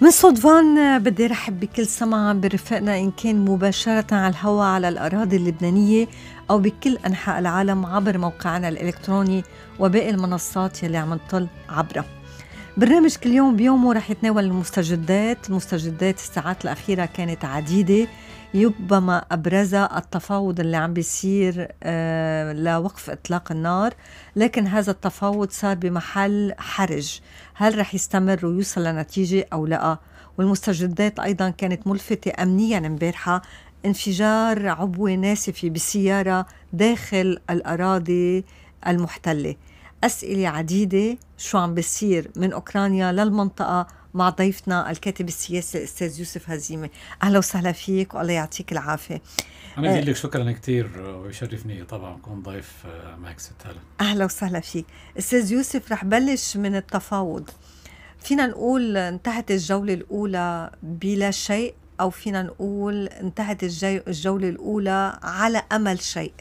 من صدفان بدي رحب بكل سمع برفقنا إن كان مباشرة على الهواء على الأراضي اللبنانية أو بكل أنحاء العالم عبر موقعنا الإلكتروني وباقي المنصات يلي عم نطل عبرها برنامج كل يوم بيومه رح يتناول المستجدات مستجدات الساعات الأخيرة كانت عديدة ربما أبرزها التفاوض اللي عم بيصير آه، لوقف إطلاق النار لكن هذا التفاوض صار بمحل حرج هل رح يستمر ويوصل لنتيجة أو لا والمستجدات أيضا كانت ملفتة أمنيا امبارحة انفجار عبوة ناسفة بسيارة داخل الأراضي المحتلة أسئلة عديدة شو عم بيصير من أوكرانيا للمنطقة مع ضيفنا الكاتب السياسي الاستاذ يوسف هزيمه اهلا وسهلا فيك والله يعطيك العافيه انا بدي آه، لك شكرا كثير ويشرفني طبعا اكون ضيف آه، معك ست هلا اهلا وسهلا فيك استاذ يوسف رح بلش من التفاوض فينا نقول انتهت الجوله الاولى بلا شيء او فينا نقول انتهت الجوله الاولى على امل شيء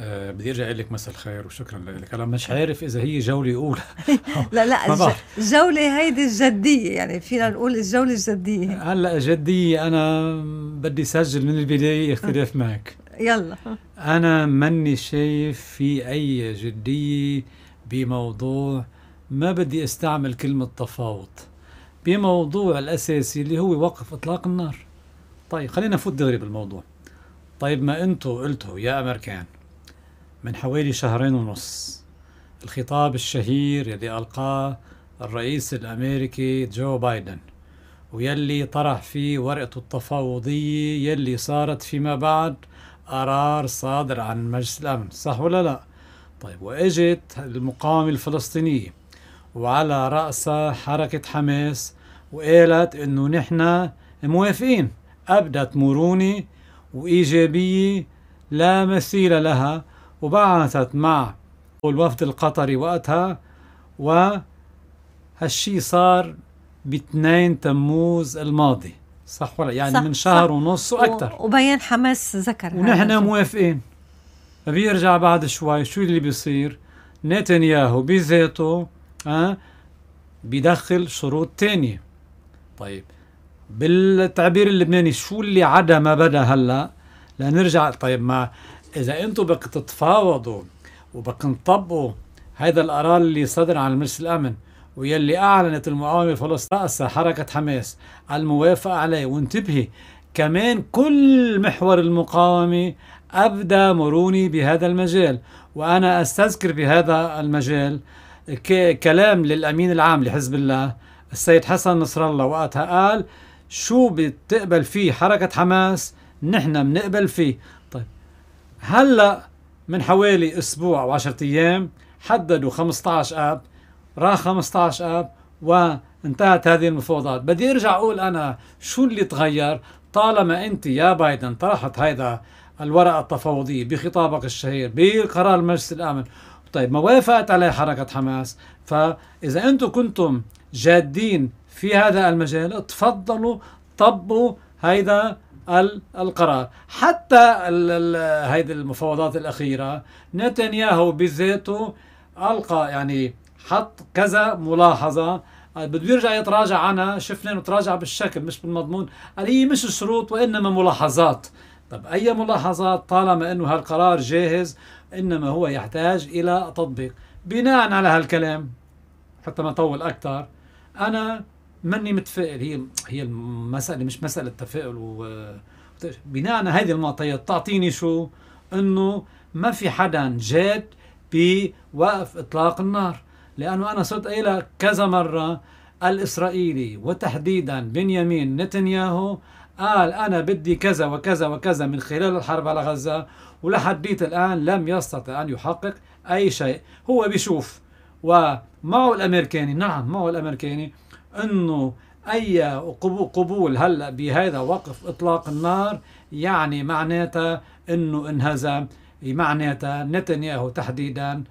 آه، بدي ارجع اقول لك مساء الخير وشكرا لك انا مش عارف اذا هي جوله اولى لا لا الجوله هيدي الجديه يعني فينا نقول الجوله الجديه هلا جديه انا بدي سجل من البدايه اختلاف معك يلا انا ماني شايف في اي جديه بموضوع ما بدي استعمل كلمه تفاوض بموضوع الاساسي اللي هو وقف اطلاق النار طيب خلينا نفوت دغري بالموضوع طيب ما انتم قلتوا يا امريكان من حوالي شهرين ونص الخطاب الشهير يلي ألقاه الرئيس الأمريكي جو بايدن ويلي طرح فيه ورقته التفاوضية يلي صارت فيما بعد قرار صادر عن مجلس الأمن صح ولا لا؟ طيب وإجت المقاومة الفلسطينية وعلى رأسها حركة حماس وقالت إنه نحن موافقين أبدت مرونة وإيجابية لا مثيل لها وبعثت مع الوفد القطري وقتها وهالشي صار ب 2 تموز الماضي صح ولا يعني صح من شهر صح ونص واكثر وبيان حماس ذكر ونحن موافقين بيرجع بعد شوي شو اللي بيصير نتنياهو بذاته أه بيدخل شروط تانية طيب بالتعبير اللبناني شو اللي عدا ما بدا هلا لنرجع طيب ما إذا أنتم بدك تتفاوضوا وبدك تطبقوا هذا القرار اللي صدر عن مجلس الأمن ويلي أعلنت المقاومة الفلسطينية رأسها حركة حماس الموافقة عليه وانتبهي كمان كل محور المقاومة أبدى مروني بهذا المجال وأنا أستذكر بهذا المجال كلام للأمين العام لحزب الله السيد حسن نصر الله وقتها قال شو بتقبل فيه حركة حماس نحن بنقبل فيه هلا من حوالي اسبوع او 10 ايام حددوا 15 اب راح 15 اب وانتهت هذه المفاوضات بدي ارجع اقول انا شو اللي تغير طالما انت يا بايدن طرحت هيدا الورقه التفاوضيه بخطابك الشهير بقرار مجلس الامن طيب ما وافقت عليه حركه حماس فاذا انتم كنتم جادين في هذا المجال تفضلوا طبوا هيدا القرار حتى هذه المفاوضات الأخيرة نتنياهو بذاته ألقى يعني حط كذا ملاحظة بده يرجع يتراجع عنها شفنا انه تراجع بالشكل مش بالمضمون قال هي مش شروط وانما ملاحظات طب اي ملاحظات طالما انه هالقرار جاهز انما هو يحتاج الى تطبيق بناء على هالكلام حتى ما اطول اكثر انا ماني متفائل هي هي المساله مش مساله تفاؤل و بناء على هذه المعطيات تعطيني شو انه ما في حدا جاد بوقف اطلاق النار لانه انا صرت قايلها كذا مره الاسرائيلي وتحديدا بنيامين نتنياهو قال انا بدي كذا وكذا وكذا من خلال الحرب على غزه ولحديت الان لم يستطع ان يحقق اي شيء هو بيشوف ومعه الامريكاني نعم معه الامريكاني أنه أي قبول هلأ بهذا وقف إطلاق النار يعني معناتها أنه انهزم معناتها نتنياهو تحديدا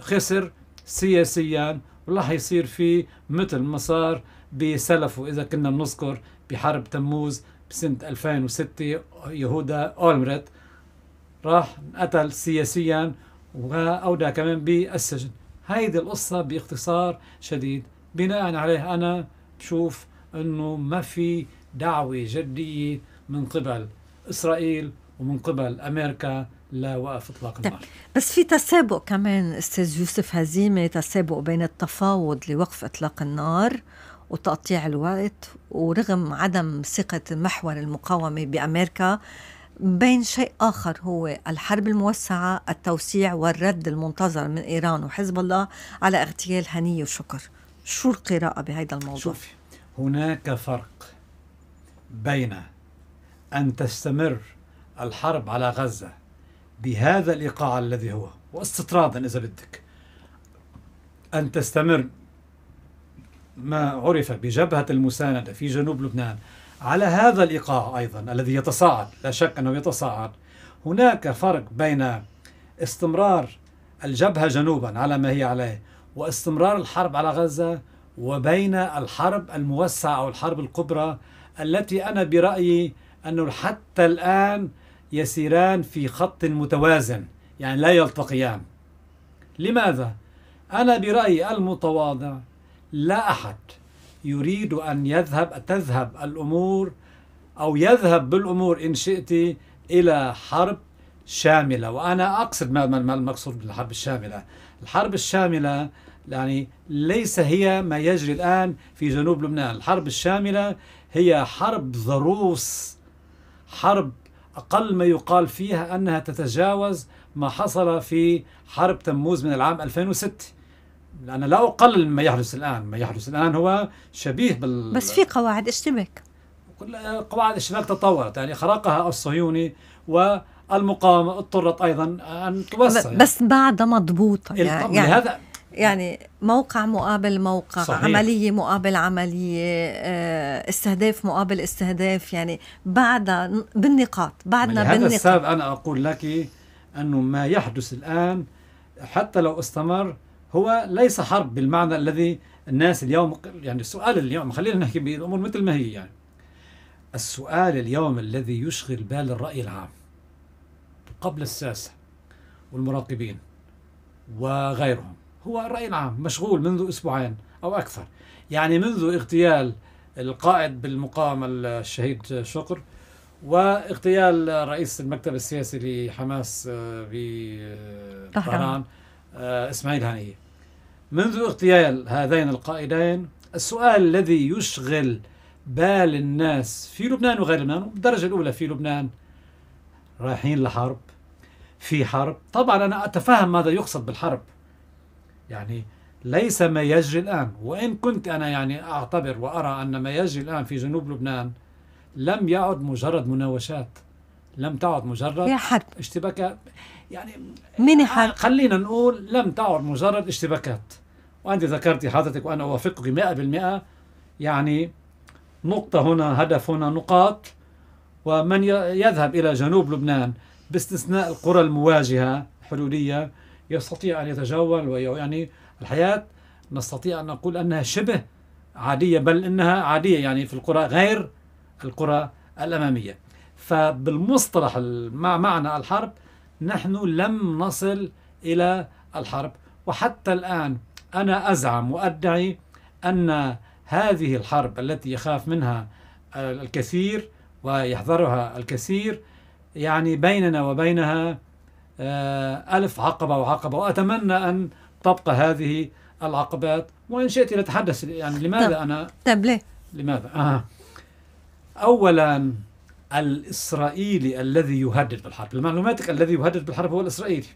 خسر سياسيا وراح يصير فيه مثل ما صار بسلفه إذا كنا بنذكر بحرب تموز بسنة 2006 يهودا أولمرت راح قتل سياسيا وأودى كمان بالسجن هيدي القصة باختصار شديد بناء عليه أنا بشوف أنه ما في دعوة جدية من قبل إسرائيل ومن قبل أمريكا لوقف اطلاق النار طيب، بس في تسابق كمان استاذ يوسف هزيمه تسابق بين التفاوض لوقف اطلاق النار وتقطيع الوقت ورغم عدم ثقه محور المقاومه بامريكا بين شيء آخر هو الحرب الموسعة التوسيع والرد المنتظر من إيران وحزب الله على اغتيال هنيه وشكر شو القراءة بهذا الموضوع؟ شوفي هناك فرق بين أن تستمر الحرب على غزة بهذا الإيقاع الذي هو واستطرادا إذا بدك أن تستمر ما عرف بجبهة المساندة في جنوب لبنان على هذا الإيقاع أيضا الذي يتصاعد لا شك أنه يتصاعد هناك فرق بين استمرار الجبهة جنوبا على ما هي عليه واستمرار الحرب على غزة وبين الحرب الموسعة أو الحرب الكبرى التي أنا برأيي أنه حتى الآن يسيران في خط متوازن يعني لا يلتقيان لماذا؟ أنا برأيي المتواضع لا أحد يريد أن يذهب تذهب الأمور أو يذهب بالأمور إن شئت إلى حرب شاملة وأنا أقصد ما المقصود بالحرب الشاملة الحرب الشاملة يعني ليس هي ما يجري الآن في جنوب لبنان الحرب الشاملة هي حرب ضروس حرب أقل ما يقال فيها أنها تتجاوز ما حصل في حرب تموز من العام 2006 لأن لا أقلل ما يحدث الآن ما يحدث الآن هو شبيه بال بس في قواعد اشتباك قواعد اشتباك تطورت يعني خرقها الصهيوني و المقاومة اضطرت أيضا أن توسع بس يعني. بعد مضبوطة يعني, يعني هذا يعني موقع مقابل موقع صحيح. عملية مقابل عملية آه، استهداف مقابل استهداف يعني بعد بالنقاط بعدنا يعني بالنقاط السبب أنا أقول لك أنه ما يحدث الآن حتى لو استمر هو ليس حرب بالمعنى الذي الناس اليوم يعني السؤال اليوم خلينا نحكي بالأمور مثل ما هي يعني السؤال اليوم الذي يشغل بال الرأي العام قبل الساسة والمراقبين وغيرهم هو الرأي العام مشغول منذ أسبوعين أو أكثر يعني منذ اغتيال القائد بالمقاومة الشهيد شكر واغتيال رئيس المكتب السياسي لحماس بطهران آه، آه، آه، إسماعيل هنية منذ اغتيال هذين القائدين السؤال الذي يشغل بال الناس في لبنان وغير لبنان بالدرجة الأولى في لبنان رايحين لحرب في حرب طبعا أنا أتفهم ماذا يقصد بالحرب يعني ليس ما يجري الآن وإن كنت أنا يعني أعتبر وأرى أن ما يجري الآن في جنوب لبنان لم يعد مجرد مناوشات لم تعد مجرد يا اشتباكات يعني ميني حرب خلينا نقول لم تعد مجرد اشتباكات وأنت ذكرتي حضرتك وأنا أوافقك 100% يعني نقطة هنا هدف هنا نقاط ومن يذهب إلى جنوب لبنان باستثناء القرى المواجهة الحدودية يستطيع أن يتجول ويعني الحياة نستطيع أن نقول أنها شبه عادية بل إنها عادية يعني في القرى غير القرى الأمامية فبالمصطلح مع معنى الحرب نحن لم نصل إلى الحرب وحتى الآن أنا أزعم وأدعي أن هذه الحرب التي يخاف منها الكثير ويحذرها الكثير يعني بيننا وبينها آه، ألف عقبة وعقبة وأتمنى أن تبقى هذه العقبات وإن شئت لتحدث يعني لماذا طب أنا طب ليه؟ لماذا؟ آه. أولا الإسرائيلي الذي يهدد بالحرب لمعلوماتك الذي يهدد بالحرب هو الإسرائيلي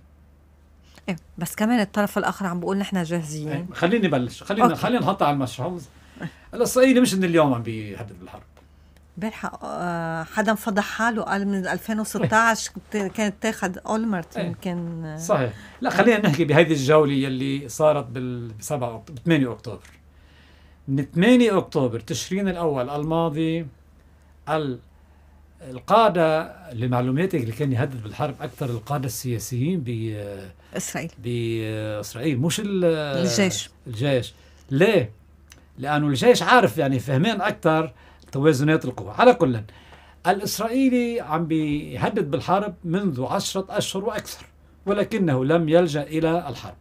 إيه بس كمان الطرف الآخر عم بيقول نحن جاهزين خليني بلش خليني خلينا نحط على المشروع الإسرائيلي مش من اليوم عم بيهدد بالحرب امبارح آه، حدا فضح حاله قال من 2016 كانت تاخذ اولمرت إيه. يمكن آه. صحيح لا خلينا نحكي بهذه الجوله يلي صارت بال 7 ب 8 اكتوبر من 8 اكتوبر تشرين الاول الماضي القادة لمعلوماتك اللي كان يهدد بالحرب أكثر القادة السياسيين ب إسرائيل بإسرائيل مش الجيش الجيش ليه؟ لأنه الجيش عارف يعني فهمان أكثر توازنات القوى على كل الإسرائيلي عم بيهدد بالحرب منذ عشرة أشهر وأكثر ولكنه لم يلجأ إلى الحرب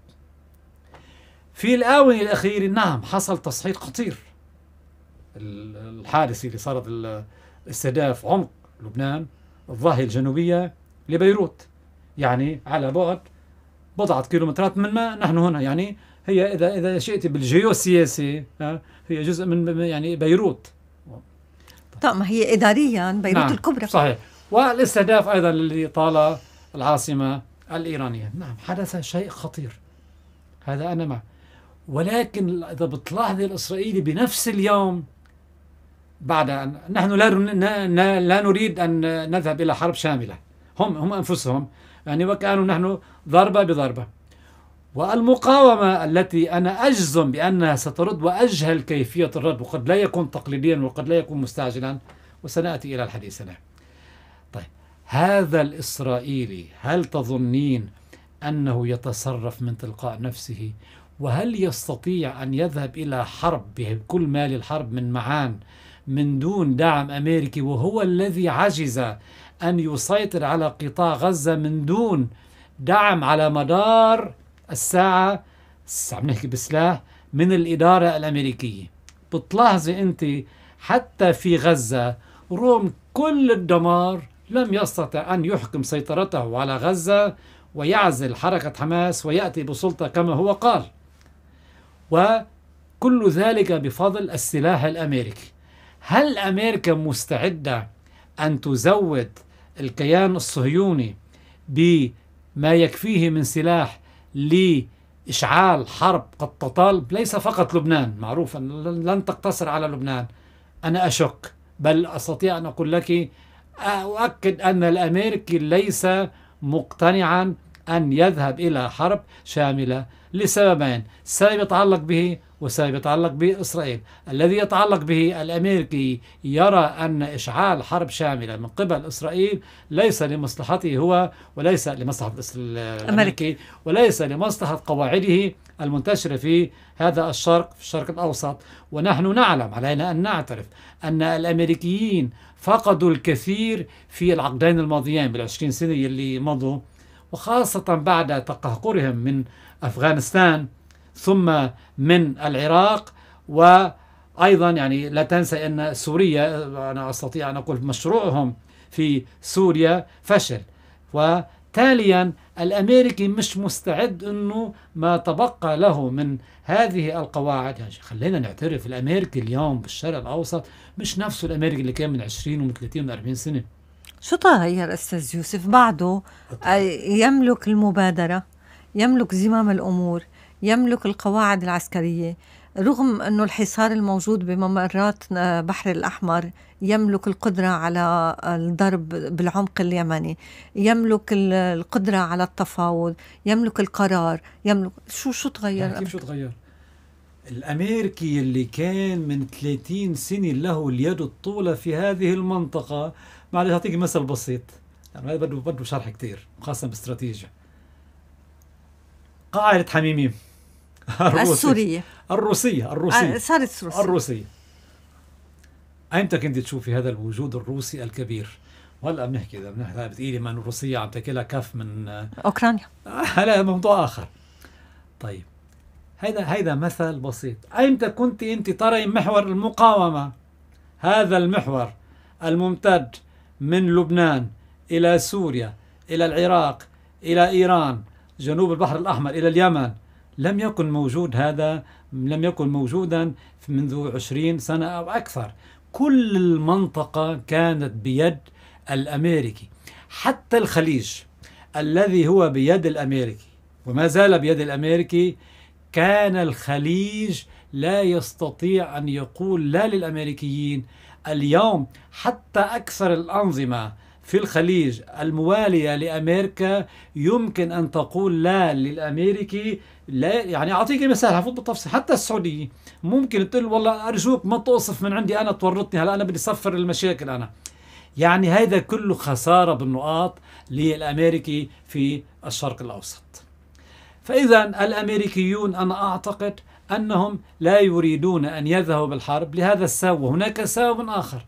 في الآونة الأخيرة نعم حصل تصحيح خطير الحادثة اللي صارت استهداف عمق لبنان الظاهرة الجنوبية لبيروت يعني على بعد بضعة كيلومترات من ما نحن هنا يعني هي إذا إذا شئت بالجيوسياسي هي جزء من يعني بيروت طيب ما هي إداريا بيروت نعم. الكبرى صحيح والاستهداف أيضا الذي طال العاصمة الإيرانية نعم حدث شيء خطير هذا أنا معه ولكن إذا بتلاحظي الإسرائيلي بنفس اليوم بعد أن نحن لا, لا نريد أن نذهب إلى حرب شاملة هم هم أنفسهم يعني وكانوا نحن ضربة بضربة والمقاومة التي أنا أجزم بأنها سترد وأجهل كيفية الرد وقد لا يكون تقليديا وقد لا يكون مستعجلا وسنأتي إلى الحديث هنا طيب هذا الإسرائيلي هل تظنين أنه يتصرف من تلقاء نفسه وهل يستطيع أن يذهب إلى حرب بكل ما للحرب من معان من دون دعم أمريكي وهو الذي عجز أن يسيطر على قطاع غزة من دون دعم على مدار الساعة عم نحكي بسلاح من الإدارة الأمريكية بتلاحظي أنت حتى في غزة رغم كل الدمار لم يستطع أن يحكم سيطرته على غزة ويعزل حركة حماس ويأتي بسلطة كما هو قال وكل ذلك بفضل السلاح الأمريكي هل أمريكا مستعدة أن تزود الكيان الصهيوني بما يكفيه من سلاح لإشعال حرب قد تطال ليس فقط لبنان معروف لن تقتصر على لبنان أنا أشك بل أستطيع أن أقول لك أؤكد أن الأمريكي ليس مقتنعا أن يذهب إلى حرب شاملة لسببين سبب يتعلق به وسبب يتعلق بإسرائيل الذي يتعلق به الأمريكي يرى أن إشعال حرب شاملة من قبل إسرائيل ليس لمصلحته هو وليس لمصلحة الأمريكي وليس لمصلحة قواعده المنتشرة في هذا الشرق في الشرق الأوسط ونحن نعلم علينا أن نعترف أن الأمريكيين فقدوا الكثير في العقدين الماضيين بالعشرين سنة اللي مضوا وخاصة بعد تقهقرهم من أفغانستان ثم من العراق وأيضا يعني لا تنسى أن سوريا أنا أستطيع أن أقول مشروعهم في سوريا فشل وتاليا الأمريكي مش مستعد أنه ما تبقى له من هذه القواعد يعني خلينا نعترف الأمريكي اليوم بالشرق الأوسط مش نفسه الأمريكي اللي كان من 20 ومن 30 ومن 40 سنة شو تغير أستاذ يوسف بعده يملك المبادرة يملك زمام الأمور يملك القواعد العسكرية رغم أنه الحصار الموجود بممرات آه، بحر الأحمر يملك القدرة على الضرب بالعمق اليمني يملك القدرة على التفاوض يملك القرار يملك شو شو تغير يعني كيف شو تغير الأمريكي اللي كان من 30 سنة له اليد الطولة في هذه المنطقة معلش أعطيك مثل بسيط يعني هذا بده بده شرح كثير خاصة باستراتيجيا قاعدة حميميم السورية الروسية آه، الروسية صارت روسية الروسية أيمتى كنت تشوفي هذا الوجود الروسي الكبير؟ وهلا بنحكي اذا بنحكي بتقولي ما روسيا عم تاكلها كف من آه، اوكرانيا هلا موضوع اخر طيب هيدا هيدا مثل بسيط ايمتى كنت انت ترى محور المقاومه هذا المحور الممتد من لبنان الى سوريا الى العراق الى ايران جنوب البحر الأحمر إلى اليمن لم يكن موجود هذا لم يكن موجودا منذ عشرين سنة أو أكثر كل المنطقة كانت بيد الأمريكي حتى الخليج الذي هو بيد الأمريكي وما زال بيد الأمريكي كان الخليج لا يستطيع أن يقول لا للأمريكيين اليوم حتى أكثر الأنظمة في الخليج الموالية لأمريكا يمكن أن تقول لا للأمريكي لا يعني أعطيك مثال هفوت بالتفصيل حتى السعودية ممكن تقول والله أرجوك ما توصف من عندي أنا تورطني هلا أنا بدي صفر المشاكل أنا يعني هذا كله خسارة بالنقاط للأمريكي في الشرق الأوسط فإذا الأمريكيون أنا أعتقد أنهم لا يريدون أن يذهبوا بالحرب لهذا السبب وهناك سبب آخر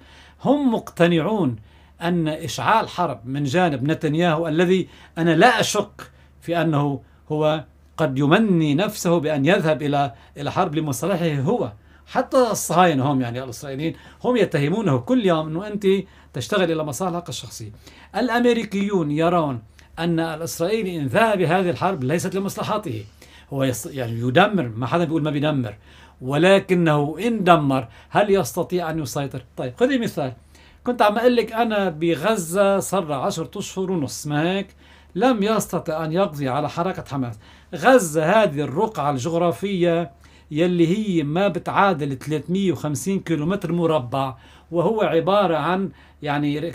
هم مقتنعون أن إشعال حرب من جانب نتنياهو الذي أنا لا أشك في أنه هو قد يمني نفسه بأن يذهب إلى إلى حرب لمصالحه هو حتى الصهاينة هم يعني الإسرائيليين هم يتهمونه كل يوم أنه أنت تشتغل إلى مصالحك الشخصية الأمريكيون يرون أن الإسرائيلي إن ذهب هذه الحرب ليست لمصلحته هو يعني يدمر ما حدا بيقول ما بيدمر ولكنه إن دمر هل يستطيع أن يسيطر طيب خذي مثال كنت عم اقول لك انا بغزه صار عشرة اشهر ونص ما هيك لم يستطع ان يقضي على حركه حماس غزه هذه الرقعه الجغرافيه يلي هي ما بتعادل 350 كيلومتر مربع وهو عباره عن يعني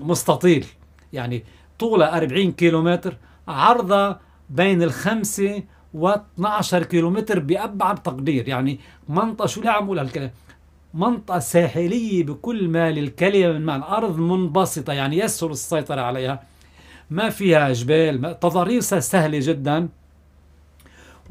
مستطيل يعني طوله 40 كيلومتر عرضه بين الخمسة و 12 كيلومتر بأبعد تقدير يعني منطقة شو اللي عم هالكلام منطقة ساحلية بكل ما للكلمة من معنى أرض منبسطة يعني يسهل السيطرة عليها ما فيها جبال تضاريسها سهلة جدا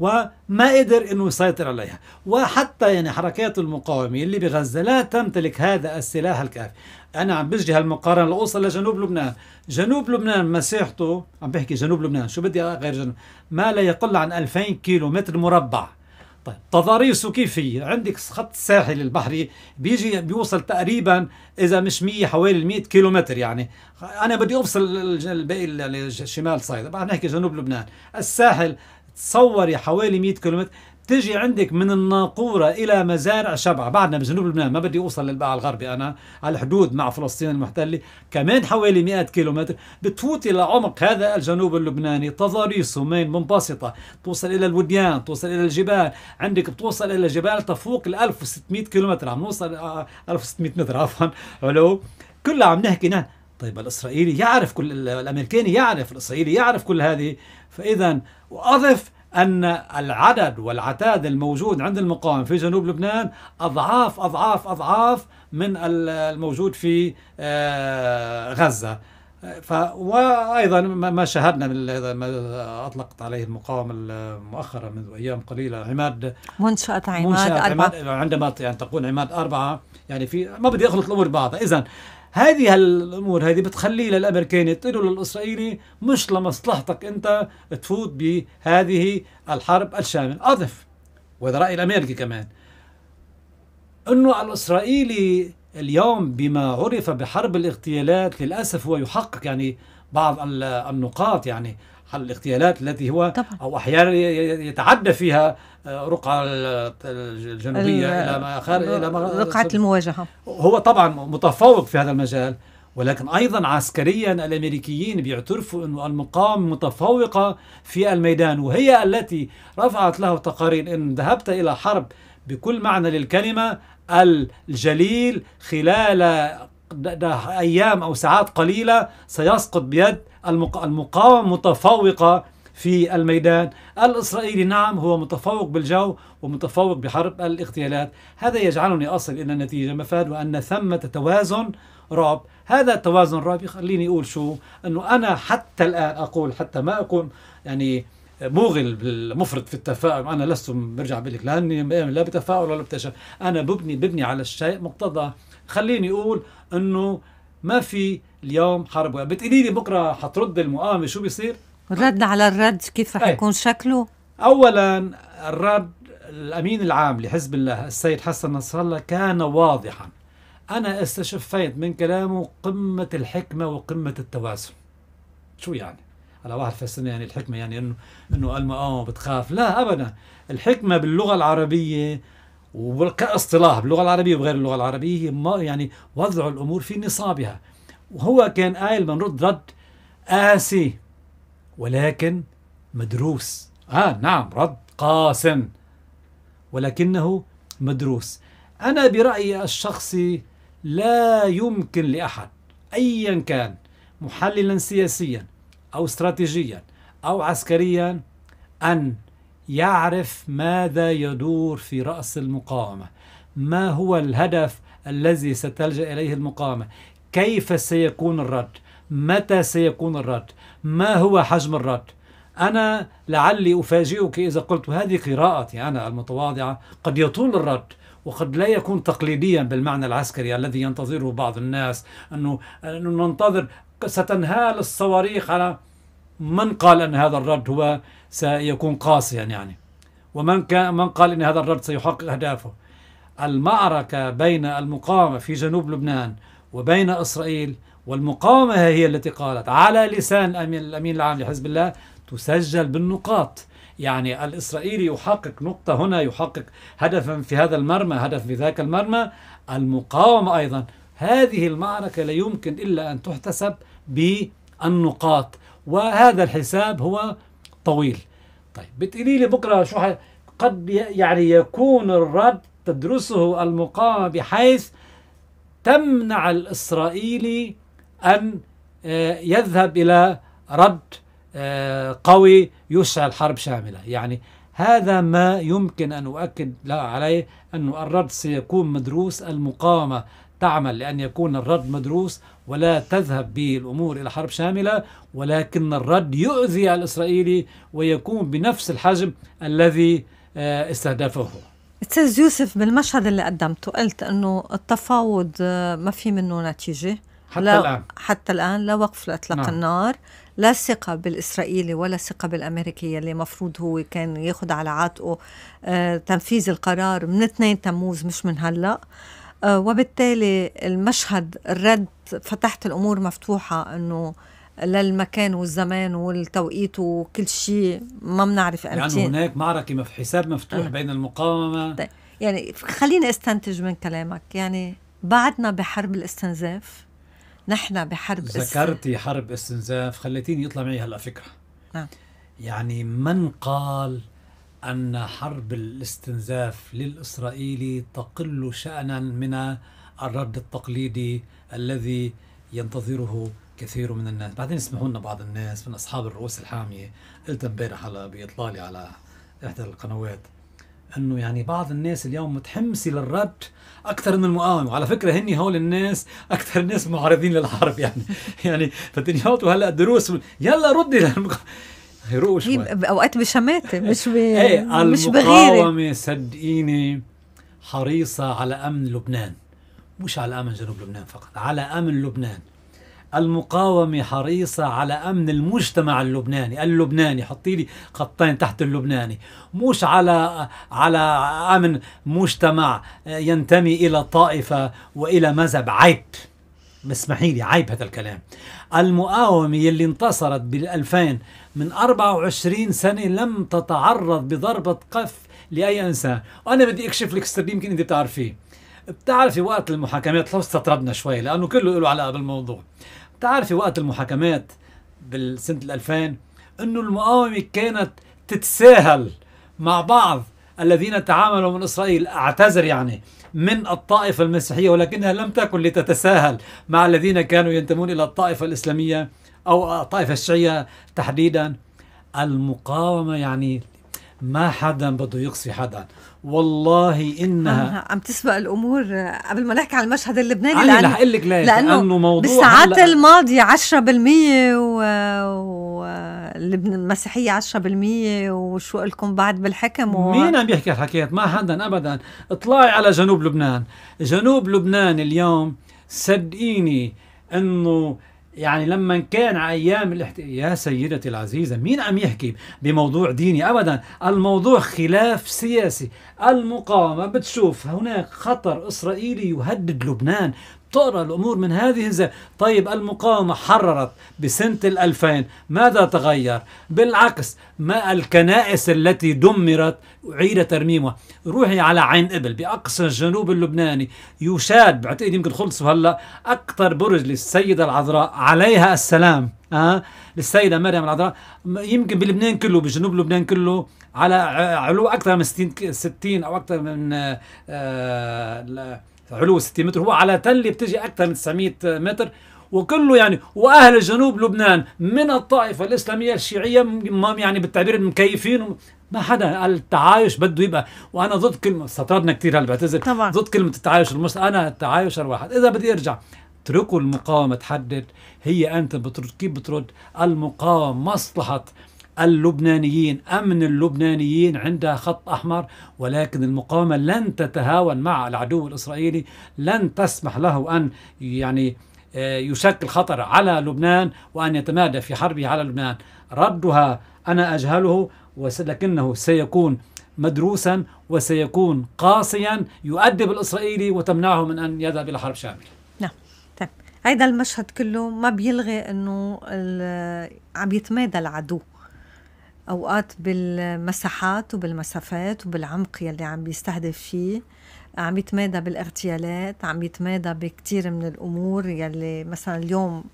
وما قدر انه يسيطر عليها وحتى يعني حركات المقاومة اللي بغزة لا تمتلك هذا السلاح الكافي انا عم بجري هالمقارنة لاوصل لجنوب لبنان جنوب لبنان مساحته عم بحكي جنوب لبنان شو بدي غير جنوب ما لا يقل عن 2000 كيلو متر مربع طيب تضاريسه كيف هي؟ عندك خط الساحل البحري بيجي بيوصل تقريبا إذا مش 100 حوالي 100 كيلومتر يعني أنا بدي أفصل الباقي الشمال صعيد نحكي جنوب لبنان الساحل تصوري حوالي 100 كيلومتر تجي عندك من الناقوره الى مزارع شبعه بعدنا بجنوب لبنان ما بدي اوصل للباع الغربي انا على الحدود مع فلسطين المحتله كمان حوالي 100 كيلومتر بتفوت الى عمق هذا الجنوب اللبناني تضاريسه همين منبسطه توصل الى الوديان توصل الى الجبال عندك بتوصل الى جبال تفوق ال 1600 كيلومتر عم نوصل 1600 آه، متر عفوا علو كلها عم نحكي نحن طيب الاسرائيلي يعرف كل الامريكاني يعرف الاسرائيلي يعرف كل هذه فاذا واضف أن العدد والعتاد الموجود عند المقاومة في جنوب لبنان أضعاف أضعاف أضعاف من الموجود في آه، غزة ف وايضا ما شاهدنا من ما اطلقت عليه المقاومه مؤخرا منذ ايام قليله عماد منشاه عماد, منشأة عماد أربعة. عندما يعني تقول عماد اربعه يعني في ما بدي اخلط الامور ببعضها اذا هذه هالامور هذه بتخليه للامريكاني تقول للاسرائيلي مش لمصلحتك انت تفوت بهذه الحرب الشامل اضف وهذا راي الامريكي كمان انه الاسرائيلي اليوم بما عرف بحرب الاغتيالات للاسف هو يحقق يعني بعض النقاط يعني حل الاغتيالات التي هو طبعا. او احيانا يتعدى فيها آه، رقعة الجنوبيه الى ما اخر الى ما رقعه المواجهه هو طبعا متفوق في هذا المجال ولكن ايضا عسكريا الامريكيين بيعترفوا انه المقام متفوقه في الميدان وهي التي رفعت له تقارير ان ذهبت الى حرب بكل معنى للكلمه الجليل خلال ده أيام أو ساعات قليلة سيسقط بيد المقاومة المتفوقه في الميدان الإسرائيلي نعم هو متفوق بالجو ومتفوق بحرب الاغتيالات هذا يجعلني أصل إلى النتيجه مفاد وأن ثمة توازن رعب هذا التوازن الرعب يخليني أقول شو أنه أنا حتى الآن أقول حتى ما أكون يعني موغل بالمفرط في التفاؤل انا لست برجع بقول لك لا لا بتفاؤل ولا بتشاؤم انا ببني ببني على الشيء مقتضى خليني اقول انه ما في اليوم حرب بتقولي لي بكره حترد المقاومه شو بيصير الرد على الرد كيف رح إيه. يكون شكله اولا الرد الامين العام لحزب الله السيد حسن نصر الله كان واضحا انا استشفيت من كلامه قمه الحكمه وقمه التوازن شو يعني على واحد فسرني يعني الحكمه يعني انه انه المقاومه بتخاف لا ابدا الحكمه باللغه العربيه وكاصطلاح باللغه العربيه وبغير اللغه العربيه ما يعني وضع الامور في نصابها وهو كان قايل بنرد رد قاسي ولكن مدروس اه نعم رد قاس ولكنه مدروس انا برايي الشخصي لا يمكن لاحد ايا كان محللا سياسيا او استراتيجيا او عسكريا ان يعرف ماذا يدور في رأس المقاومة ما هو الهدف الذي ستلجأ إليه المقاومة كيف سيكون الرد متى سيكون الرد ما هو حجم الرد أنا لعلي أفاجئك إذا قلت هذه قراءتي أنا المتواضعة قد يطول الرد وقد لا يكون تقليديا بالمعنى العسكري الذي ينتظره بعض الناس أنه, أنه ننتظر ستنهال الصواريخ على من قال أن هذا الرد هو سيكون قاسيا يعني ومن كان من قال ان هذا الرد سيحقق اهدافه المعركه بين المقاومه في جنوب لبنان وبين اسرائيل والمقاومه هي التي قالت على لسان الامين العام لحزب الله تسجل بالنقاط يعني الإسرائيلي يحقق نقطة هنا يحقق هدفا في هذا المرمى هدف في ذاك المرمى المقاومة أيضا هذه المعركة لا يمكن إلا أن تحتسب بالنقاط وهذا الحساب هو طويل طيب بتقولي لي بكرة شو ح... قد يعني يكون الرد تدرسه المقاومه بحيث تمنع الإسرائيلي أن آه، يذهب إلى رد آه، قوي يشعل حرب شاملة يعني هذا ما يمكن أن أؤكد لا عليه انه الرد سيكون مدروس المقاومة تعمل لأن يكون الرد مدروس ولا تذهب به الأمور إلى حرب شاملة ولكن الرد يؤذي الإسرائيلي ويكون بنفس الحجم الذي آه، استهدفه أستاذ يوسف بالمشهد اللي قدمته قلت أنه التفاوض آه، ما في منه نتيجة حتى لا الآن حتى الآن لا وقف لإطلاق نعم. النار لا ثقة بالإسرائيلي ولا ثقة بالأمريكي اللي مفروض هو كان ياخد على عاتقه آه، تنفيذ القرار من 2 تموز مش من هلأ آه، وبالتالي المشهد الرد فتحت الامور مفتوحه انه للمكان والزمان والتوقيت وكل شيء ما بنعرف امتين يعني هناك معركه حساب مفتوح طيب. بين المقاومه طيب. يعني خليني استنتج من كلامك يعني بعدنا بحرب الاستنزاف نحن بحرب ذكرتي است... حرب استنزاف خليتيني يطلع معي هلا فكره نعم. يعني من قال أن حرب الاستنزاف للإسرائيلي تقل شأنا من الرد التقليدي الذي ينتظره كثير من الناس بعدين يسمحوا لنا بعض الناس من أصحاب الرؤوس الحامية قلت امبارح على بإطلالي على إحدى القنوات انه يعني بعض الناس اليوم متحمسه للرد اكثر من المقاومه وعلى فكره هن هول الناس اكثر الناس معارضين للحرب يعني يعني فتنيوتوا هلا الدروس يلا ردي للمقاومه هروش هي اوقات بشماته مش ب... ايه مش بغيره المقاومه صدقيني حريصه على امن لبنان مش على امن جنوب لبنان فقط على امن لبنان المقاومة حريصة على أمن المجتمع اللبناني اللبناني حطي لي خطين تحت اللبناني مش على على أمن مجتمع ينتمي إلى طائفة وإلى مذهب عيب اسمحي لي عيب هذا الكلام المقاومة اللي انتصرت بال 2000 من 24 سنة لم تتعرض بضربة قف لأي إنسان وأنا بدي أكشف لك السر يمكن أنت بتعرفيه بتعرفي وقت المحاكمات لو استطردنا شوي لأنه كله له علاقة بالموضوع بتعرفي وقت المحاكمات بالسنة 2000 أنه المقاومة كانت تتساهل مع بعض الذين تعاملوا من إسرائيل أعتذر يعني من الطائفة المسيحية ولكنها لم تكن لتتساهل مع الذين كانوا ينتمون إلى الطائفة الإسلامية أو الطائفة الشيعية تحديدا المقاومة يعني ما حدا بده يقصي حدا والله انها آه، عم تسبق الامور قبل ما نحكي على المشهد اللبناني لأن لانه رح اقول لك لانه, لأنه موضوع بالساعات الماضيه 10% و... ولبنان المسيحيه 10% وشو لكم بعد بالحكم و... مين عم يحكي الحكيات ما حدا ابدا اطلعي على جنوب لبنان جنوب لبنان اليوم صدقيني انه يعني لما كان أيام الاحت... يا سيدتي العزيزة مين عم يحكي بموضوع ديني أبدا الموضوع خلاف سياسي المقاومة بتشوف هناك خطر إسرائيلي يهدد لبنان تقرأ الأمور من هذه الزاوية طيب المقاومة حررت بسنة الألفين ماذا تغير بالعكس ما الكنائس التي دمرت أعيد ترميمها روحي على عين إبل بأقصى الجنوب اللبناني يشاد بعتقد يمكن خلصوا هلأ أكثر برج للسيدة العذراء عليها السلام آه للسيدة مريم العذراء يمكن بلبنان كله بجنوب لبنان كله على علو أكثر من 60 أو أكثر من آه, آه، علو 60 متر هو على تلة بتجي اكثر من 900 متر وكله يعني واهل جنوب لبنان من الطائفه الاسلاميه الشيعيه ما يعني بالتعبير مكيفين ما حدا التعايش بده يبقى وانا ضد كلمه استطردنا كثير هلا بعتذر طبعا ضد كلمه التعايش المسلم انا التعايش الواحد اذا بدي ارجع اتركوا المقاومه تحدد هي انت بترد كيف بترد المقاومه مصلحه اللبنانيين أمن اللبنانيين عندها خط أحمر ولكن المقاومة لن تتهاون مع العدو الإسرائيلي لن تسمح له أن يعني آه، يشكل خطر على لبنان وأن يتمادى في حربه على لبنان ردها أنا أجهله ولكنه سيكون مدروسا وسيكون قاسيا يؤدب الإسرائيلي وتمنعه من أن يذهب إلى حرب شاملة نعم طيب هيدا المشهد كله ما بيلغي أنه عم يتمادى العدو اوقات بالمساحات وبالمسافات وبالعمق يلي عم بيستهدف فيه عم يتمادى بالاغتيالات عم يتمادى بكتير من الامور يلي مثلا اليوم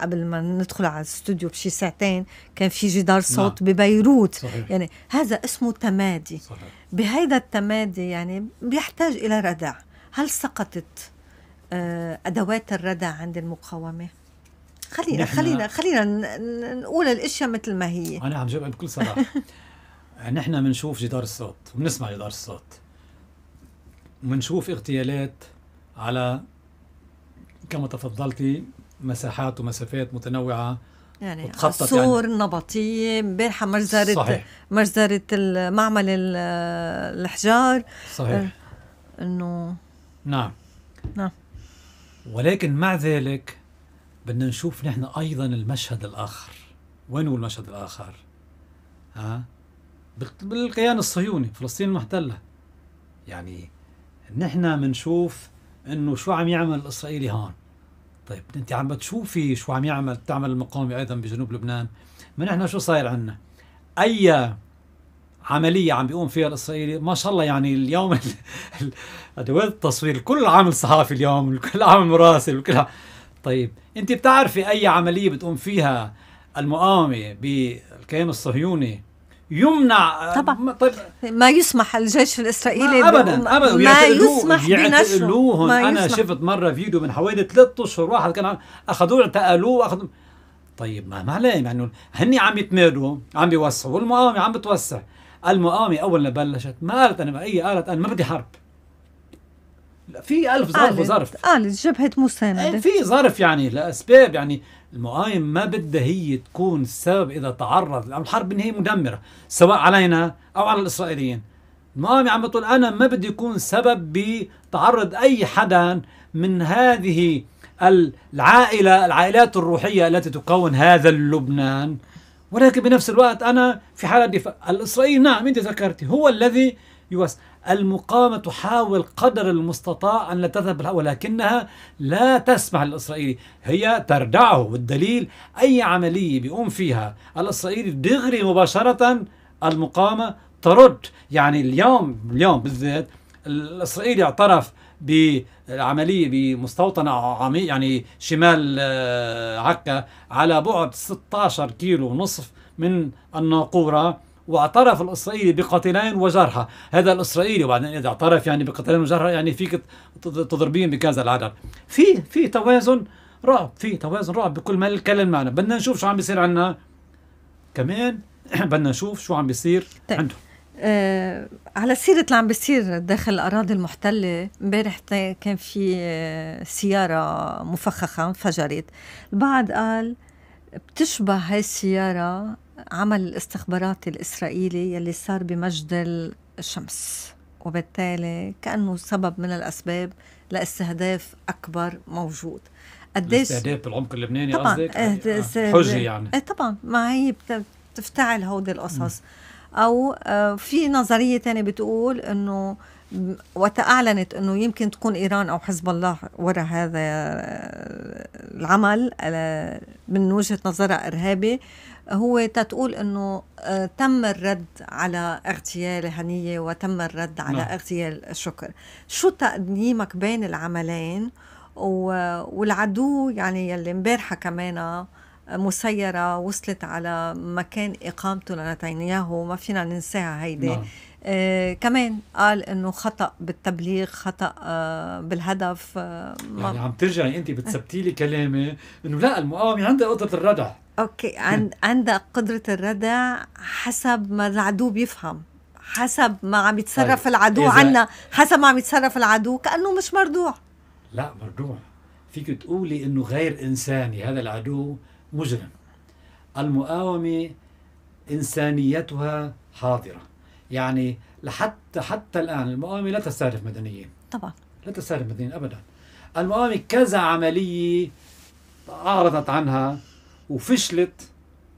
قبل ما ندخل على الاستوديو بشي ساعتين كان في جدار نعم. صوت نعم. ببيروت صحيح. يعني هذا اسمه تمادي صحيح. بهيدا التمادي يعني بيحتاج الى ردع هل سقطت آه، ادوات الردع عند المقاومه خلينا خلينا خلينا نقول الاشياء مثل ما هي انا عم جاوبك بكل صراحه نحن بنشوف جدار الصوت وبنسمع جدار الصوت بنشوف اغتيالات على كما تفضلتي مساحات ومسافات متنوعه يعني وتخطط السور يعني. النبطية امبارحة مجزرة صحيح. مجزرة معمل الحجار صحيح انه نعم نعم ولكن مع ذلك بدنا نشوف نحن ايضا المشهد الاخر وين هو المشهد الاخر ها بالكيان الصهيوني فلسطين المحتله يعني نحن بنشوف انه شو عم يعمل الاسرائيلي هون طيب انت عم بتشوفي شو عم يعمل تعمل المقاومه ايضا بجنوب لبنان ما نحن شو صاير عندنا اي عملية عم بيقوم فيها الإسرائيلي ما شاء الله يعني اليوم أدوات التصوير الكل عامل صحافي اليوم الكل عامل مراسل الكل طيب انت بتعرفي اي عمليه بتقوم فيها المقاومه بالكيان الصهيوني يمنع آه، طبعا طيب ما يسمح الجيش الاسرائيلي ما ابدا ابدا ما يسمح بنشرهم انا يسمح. شفت مره فيديو من حوالي ثلاث اشهر واحد كان اخذوه اعتقلوه واخذوا طيب ما ما عليه يعني هني عم يتمادوا عم بيوسعوا والمقاومه عم بتوسع المقاومه اول ما بلشت ما قالت انا بقية قالت انا ما بدي حرب في ألف ظرف وظرف قالت جبهة مساندة إيه، في ظرف يعني لأسباب يعني المقايم ما بدها هي تكون السبب إذا تعرض لأن الحرب بالنهاية مدمرة سواء علينا أو على الإسرائيليين المقايم عم بتقول أنا ما بدي يكون سبب بتعرض أي حدا من هذه العائلة العائلات الروحية التي تكون هذا اللبنان ولكن بنفس الوقت أنا في حالة دفاع الإسرائيلي نعم أنت ذكرتي هو الذي يوسع المقاومة تحاول قدر المستطاع أن لا تذهب ولكنها لا تسمح للإسرائيلي هي تردعه والدليل أي عملية بيقوم فيها الإسرائيلي دغري مباشرة المقاومة ترد يعني اليوم اليوم بالذات الإسرائيلي اعترف بعملية بمستوطنة عميق يعني شمال آه، عكا على بعد 16 كيلو ونصف من الناقورة واعترف الإسرائيلي بقتلين وجرحى هذا الإسرائيلي وبعدين إذا اعترف يعني بقتلين وجرحى يعني فيك تضربين بكذا العدد في في توازن رعب في توازن رعب بكل ما الكلام معنا بدنا نشوف شو عم بيصير عنا كمان بدنا نشوف شو عم بيصير طيب. عنده آه على سيرة اللي عم بيصير داخل الأراضي المحتلة امبارح كان في آه، سيارة مفخخة انفجرت البعض قال بتشبه هاي السيارة عمل الاستخبارات الإسرائيلي يلي صار بمجد الشمس وبالتالي كأنه سبب من الأسباب لاستهداف أكبر موجود قديش استهداف بالعمق اللبناني طبعا قصدك حجه إيه، يعني اه إيه، إيه، يعني. طبعا ما هي بتفتعل هودي القصص او آه، في نظريه ثانيه بتقول انه وقت اعلنت انه يمكن تكون ايران او حزب الله وراء هذا آه، العمل آه، من وجهه نظرها ارهابي هو تتقول انه آه، تم الرد على اغتيال هنيه وتم الرد على نعم. اغتيال شكر شو تقديمك بين العملين والعدو يعني يلي امبارحه كمان آه، مسيره وصلت على مكان اقامته لنتنياهو ما فينا ننساها هيدي نعم. آه كمان قال انه خطا بالتبليغ خطا آه بالهدف آه يعني عم ترجعي انت بتثبتي لي كلامي انه لا المقاومه عندها قدره الردع اوكي عند عندك قدره الردع حسب ما العدو بيفهم حسب ما عم يتصرف طيب. العدو عنا حسب ما عم يتصرف العدو كانه مش مردوع لا مردوع فيك تقولي انه غير انساني هذا العدو مجرم المقاومه انسانيتها حاضره يعني لحتى حتى الان المقاومه لا تستهدف مدنيين طبعا لا تستهدف مدنيين ابدا المقاومه كذا عمليه اعرضت عنها وفشلت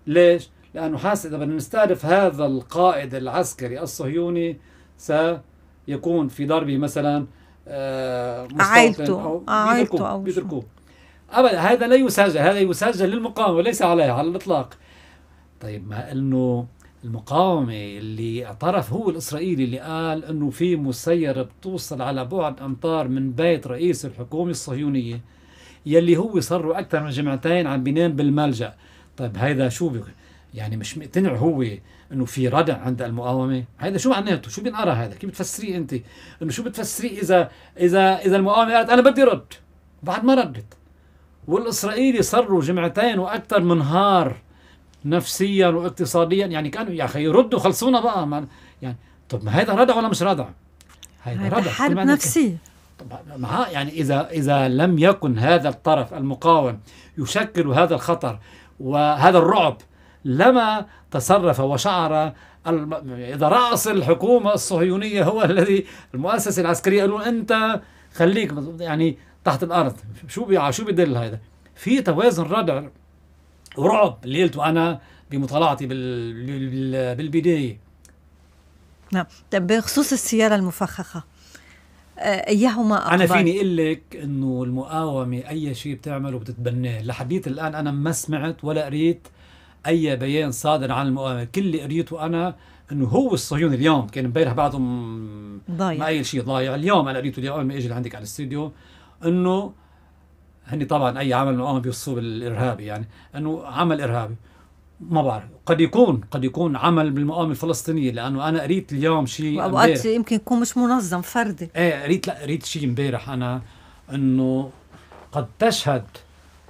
ليش؟ لأنه حاسس إذا بدنا نستهدف هذا القائد العسكري الصهيوني سيكون في ضربه مثلا آه، عائلته أو آه، عائلته بيتركوه أبدا هذا لا يسجل هذا يسجل للمقاومة وليس عليها على الإطلاق طيب ما أنه المقاومة اللي اعترف هو الإسرائيلي اللي قال أنه في مسيرة بتوصل على بعد أمتار من بيت رئيس الحكومة الصهيونية يلي هو صار له اكثر من جمعتين عم بينام بالملجا طيب هيدا شو بي يعني مش مقتنع هو انه في ردع عند المقاومه هذا شو معناته شو بينقرا هذا كيف بتفسريه انت انه شو بتفسريه اذا اذا اذا المقاومه قالت انا بدي رد بعد ما ردت والاسرائيلي صروا جمعتين واكثر من نهار نفسيا واقتصاديا يعني كانوا يا اخي ردوا خلصونا بقى يعني طب ما هذا ردع ولا مش ردع؟ هذا ردع حرب طيب نفسيه يعني إذا إذا لم يكن هذا الطرف المقاوم يشكل هذا الخطر وهذا الرعب لما تصرف وشعر إذا رأس الحكومة الصهيونية هو الذي المؤسسة العسكرية قالوا أنت خليك يعني تحت الأرض شو شو بدل هذا في توازن ردع ورعب ليلته وأنا بمطالعتي بالبداية نعم طب بخصوص السيارة المفخخة آه، ايهما افضل؟ انا فيني اقول لك انه المقاومه اي شيء بتعمله بتتبناه، لحديت الان انا ما سمعت ولا قريت اي بيان صادر عن المقاومه، كل اللي قريته انا انه هو الصهيوني اليوم كان امبارح بعضهم ضايع ما اي شيء ضايع، اليوم انا قريته اليوم ما اجي لعندك على الاستديو انه هني طبعا اي عمل مقاومه بيوصوه بالارهابي يعني انه عمل ارهابي ما بعرف قد يكون قد يكون عمل بالمقاومه الفلسطينيه لانه انا قريت اليوم شيء اوقات يمكن يكون مش منظم فردي ايه قريت لا قريت شيء امبارح انا انه قد تشهد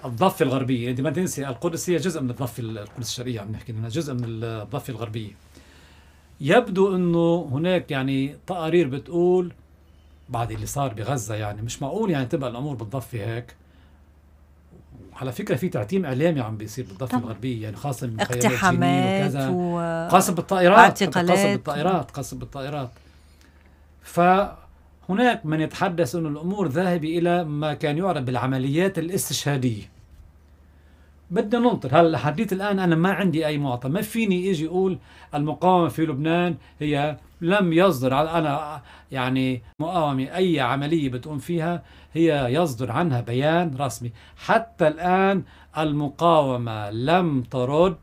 الضفه الغربيه انت ما تنسي القدس هي جزء من الضفه القدس الشرقيه عم نحكي انها جزء من الضفه الغربيه يبدو انه هناك يعني تقارير بتقول بعد اللي صار بغزه يعني مش معقول يعني تبقى الامور بالضفه هيك على فكره في تعتيم اعلامي عم بيصير بالضفه الغربيه يعني خاصه من اقتحامات وكذا و... قصب بالطائرات قصب بالطائرات قصب بالطائرات فهناك من يتحدث أن الأمور ذاهبة إلى ما كان يعرف بالعمليات الاستشهادية بدنا ننطر هلا لحديت الآن أنا ما عندي أي معطى ما فيني إجي أقول المقاومة في لبنان هي لم يصدر على أنا يعني مقاومة أي عملية بتقوم فيها هي يصدر عنها بيان رسمي حتى الآن المقاومة لم ترد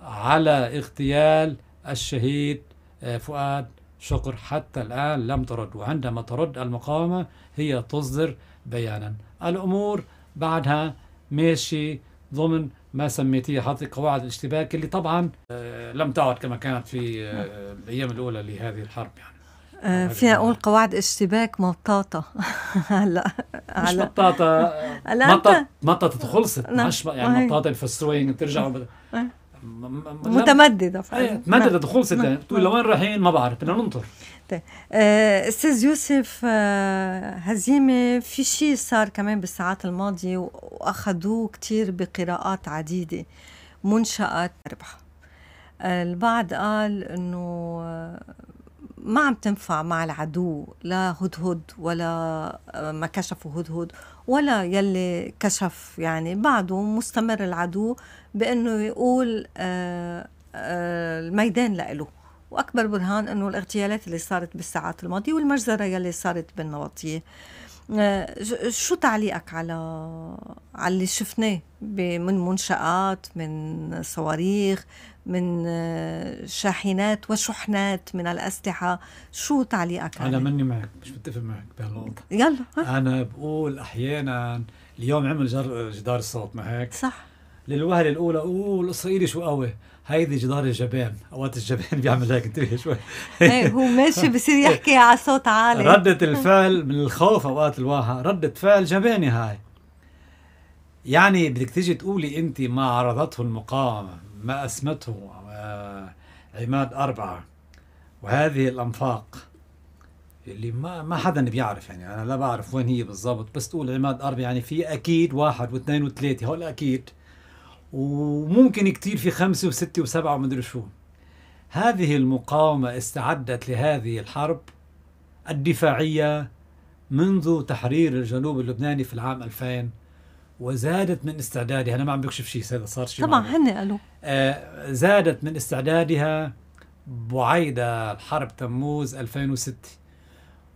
على اغتيال الشهيد آه، فؤاد شكر حتى الآن لم ترد وعندما ترد المقاومة هي تصدر بيانا الأمور بعدها ماشي ضمن ما سميتيه حضرتك قواعد الاشتباك اللي طبعا آه، لم تعد كما كانت في آه، الأيام الأولى لهذه الحرب يعني فينا آه، اقول قواعد اشتباك مطاطه هلا مش مطاطه مطط مططت خلصت نعم. مش يعني مطاطه الفسروين بترجع متمدده فعلا إيه، متمدده نعم. خلصت يعني بتقول لوين رايحين ما بعرف بدنا ننطر طيب آه، استاذ يوسف آه، هزيمه في شيء صار كمان بالساعات الماضيه واخذوه كثير بقراءات عديده منشات ربح البعض قال انه ما عم تنفع مع العدو لا هدهد ولا آه، ما كشفوا هدهد ولا يلي كشف يعني بعده مستمر العدو بانه يقول آه، آه، الميدان لإله واكبر برهان انه الاغتيالات اللي صارت بالساعات الماضيه والمجزره يلي صارت بالنواطيه شو تعليقك على على اللي شفناه من منشآت من صواريخ من آه، شاحنات وشحنات من الأسلحة شو تعليقك أنا ماني معك مش متفق معك بهالنقطة يلا ها. أنا بقول أحيانا اليوم عمل جر جدار الصوت ما هيك صح للوهلة الأولى أوه الإسرائيلي شو قوي هيدي جدار الجبان اوقات الجبان بيعمل هيك انتبه شوي ايه هو ماشي بصير يحكي على صوت عالي ردة الفعل من الخوف اوقات الواحد ردة فعل جبانة هاي يعني بدك تيجي تقولي انت ما عرضته المقاومه ما أسمته آه، عماد أربعة وهذه الأنفاق اللي ما ما حدا بيعرف يعني انا لا بعرف وين هي بالضبط بس تقول عماد اربعه يعني في اكيد واحد واثنين وثلاثه هول اكيد وممكن كثير في خمسه وسته وسبعه ومدري شو هذه المقاومه استعدت لهذه الحرب الدفاعيه منذ تحرير الجنوب اللبناني في العام 2000 وزادت من استعدادها انا ما عم بكشف شيء هذا صار شيء طبعا هن قالوا آه، زادت من استعدادها بعيدة الحرب تموز 2006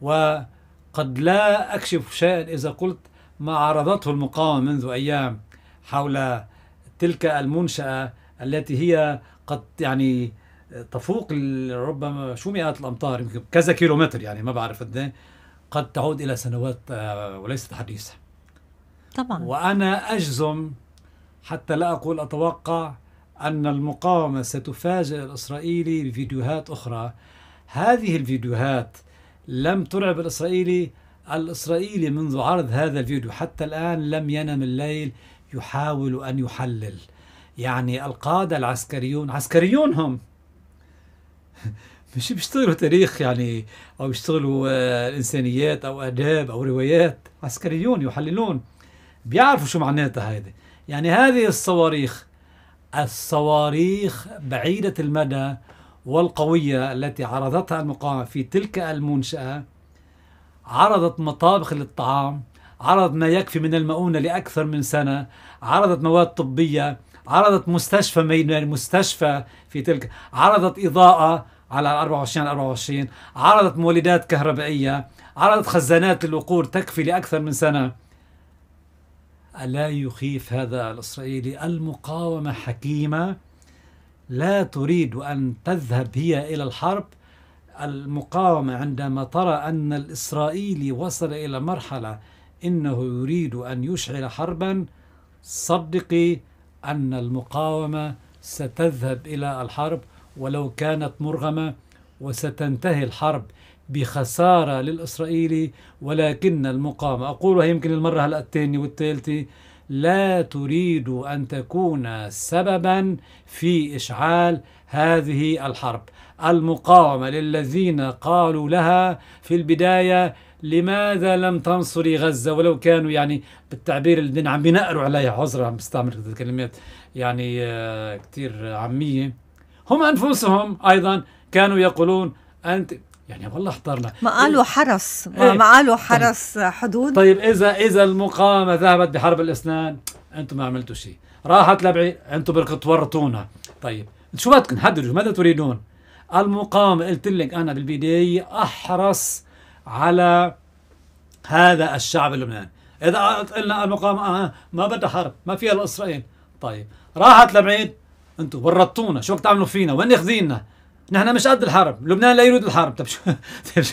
وقد لا أكشف شيئا إذا قلت ما عرضته المقاومة منذ أيام حول تلك المنشأة التي هي قد يعني تفوق ربما شو مئات الأمتار يمكن كذا كيلومتر يعني ما بعرف قد إيه، قد تعود إلى سنوات آه، وليست حديثة طبعا وأنا أجزم حتى لا أقول أتوقع أن المقاومة ستفاجئ الإسرائيلي بفيديوهات أخرى هذه الفيديوهات لم ترعب الإسرائيلي الإسرائيلي منذ عرض هذا الفيديو حتى الآن لم ينم الليل يحاول أن يحلل يعني القادة العسكريون عسكريون هم مش بيشتغلوا تاريخ يعني أو بيشتغلوا آه، إنسانيات أو آداب أو روايات عسكريون يحللون بيعرفوا شو معناتها هيدي يعني هذه الصواريخ الصواريخ بعيدة المدى والقوية التي عرضتها المقاومة في تلك المنشأة عرضت مطابخ للطعام عرضت ما يكفي من المؤونة لأكثر من سنة عرضت مواد طبية عرضت مستشفى يعني مستشفى في تلك عرضت إضاءة على 24 على 24 عرضت مولدات كهربائية عرضت خزانات للوقود تكفي لأكثر من سنة ألا يخيف هذا الإسرائيلي المقاومة حكيمة لا تريد أن تذهب هي إلى الحرب المقاومة عندما ترى أن الإسرائيلي وصل إلى مرحلة إنه يريد أن يشعل حربا صدقي أن المقاومة ستذهب إلى الحرب ولو كانت مرغمة وستنتهي الحرب بخسارة للإسرائيلي ولكن المقاومة أقولها يمكن المرة هلأ الثانية والثالثة لا تريد أن تكون سببا في إشعال هذه الحرب المقاومة للذين قالوا لها في البداية لماذا لم تنصري غزة ولو كانوا يعني بالتعبير اللي عم بينقروا عليها عذرا عم بستعمل كلمات يعني آه، كثير عامية هم أنفسهم أيضا كانوا يقولون أنت يعني والله احترنا ما قالوا إيه. حرس ما, إيه؟ ما قالوا طيب. حرس طيب. حدود طيب اذا اذا المقاومه ذهبت بحرب الاسنان انتم ما عملتوا شيء راحت لبعيد انتم بدكم تورطونا طيب شو بدكم حددوا ماذا تريدون المقاومه قلت لك انا بالبدايه احرص على هذا الشعب اللبناني اذا قلنا المقاومه آه ما بدها حرب ما فيها الاسرائيل طيب راحت لبعيد انتم ورطونا شو بدكم تعملوا فينا وين اخذينا نحن مش قد الحرب لبنان لا يريد الحرب طب شو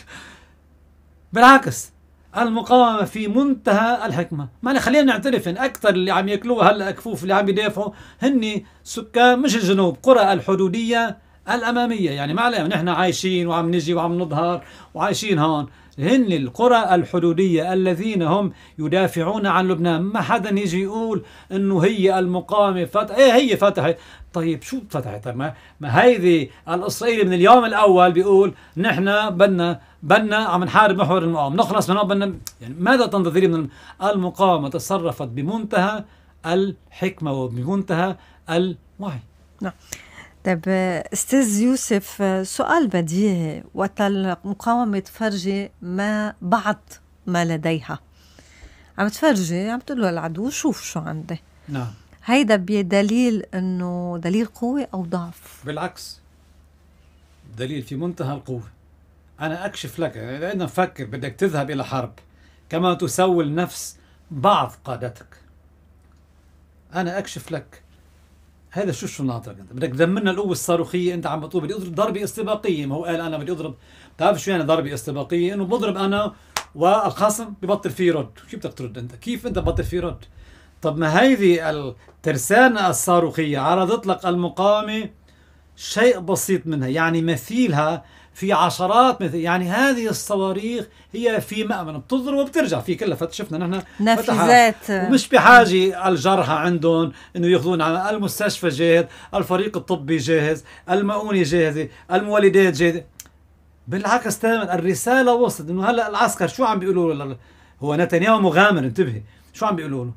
بالعكس المقاومة في منتهى الحكمة ما خلينا نعترف ان اكثر اللي عم ياكلوها هلا كفوف اللي عم يدافعوا هن سكان مش الجنوب قرى الحدودية الامامية يعني ما عليهم نحن عايشين وعم نجي وعم نظهر وعايشين هون هن القرى الحدودية الذين هم يدافعون عن لبنان ما حدا يجي يقول انه هي المقاومة فتح ايه هي فتحت طيب شو فتحت طيب ما, ما هيدي الاسرائيلي من اليوم الاول بيقول نحن بدنا بدنا عم نحارب محور المقاومة نخلص من بدنا يعني ماذا تنتظري من المقاومة تصرفت بمنتهى الحكمة وبمنتهى الوعي نعم طيب استاذ يوسف سؤال بديهي وقت المقاومه تفرجي ما بعض ما لديها عم تفرجي عم تقول له العدو شوف شو عندي نعم هيدا بدليل انه دليل قوه او ضعف بالعكس دليل في منتهى القوه انا اكشف لك لانه فكر بدك تذهب الى حرب كما تسول نفس بعض قادتك انا اكشف لك هذا شو ناطرك انت بدك تذمرنا القوه الصاروخيه انت عم بتقول بدي اضرب ضربه استباقيه ما هو قال انا بدي اضرب بتعرف شو يعني ضربه استباقيه انه بضرب انا والخصم ببطل فيه رد شو بدك ترد انت كيف انت ببطل فيه رد طب ما هيدي الترسانة الصاروخية عرضت لك المقاومة شيء بسيط منها يعني مثيلها في عشرات مثل يعني هذه الصواريخ هي في مأمن بتضرب وبترجع في كلها شفنا نحن نفذات ومش بحاجة الجرحى عندهم انه ياخذون على المستشفى جاهز الفريق الطبي جاهز المؤونة جاهزة المولدات جاهزة بالعكس تماما الرسالة وصلت انه هلا العسكر شو عم بيقولوا له هو نتنياهو مغامر انتبهي شو عم بيقولوا له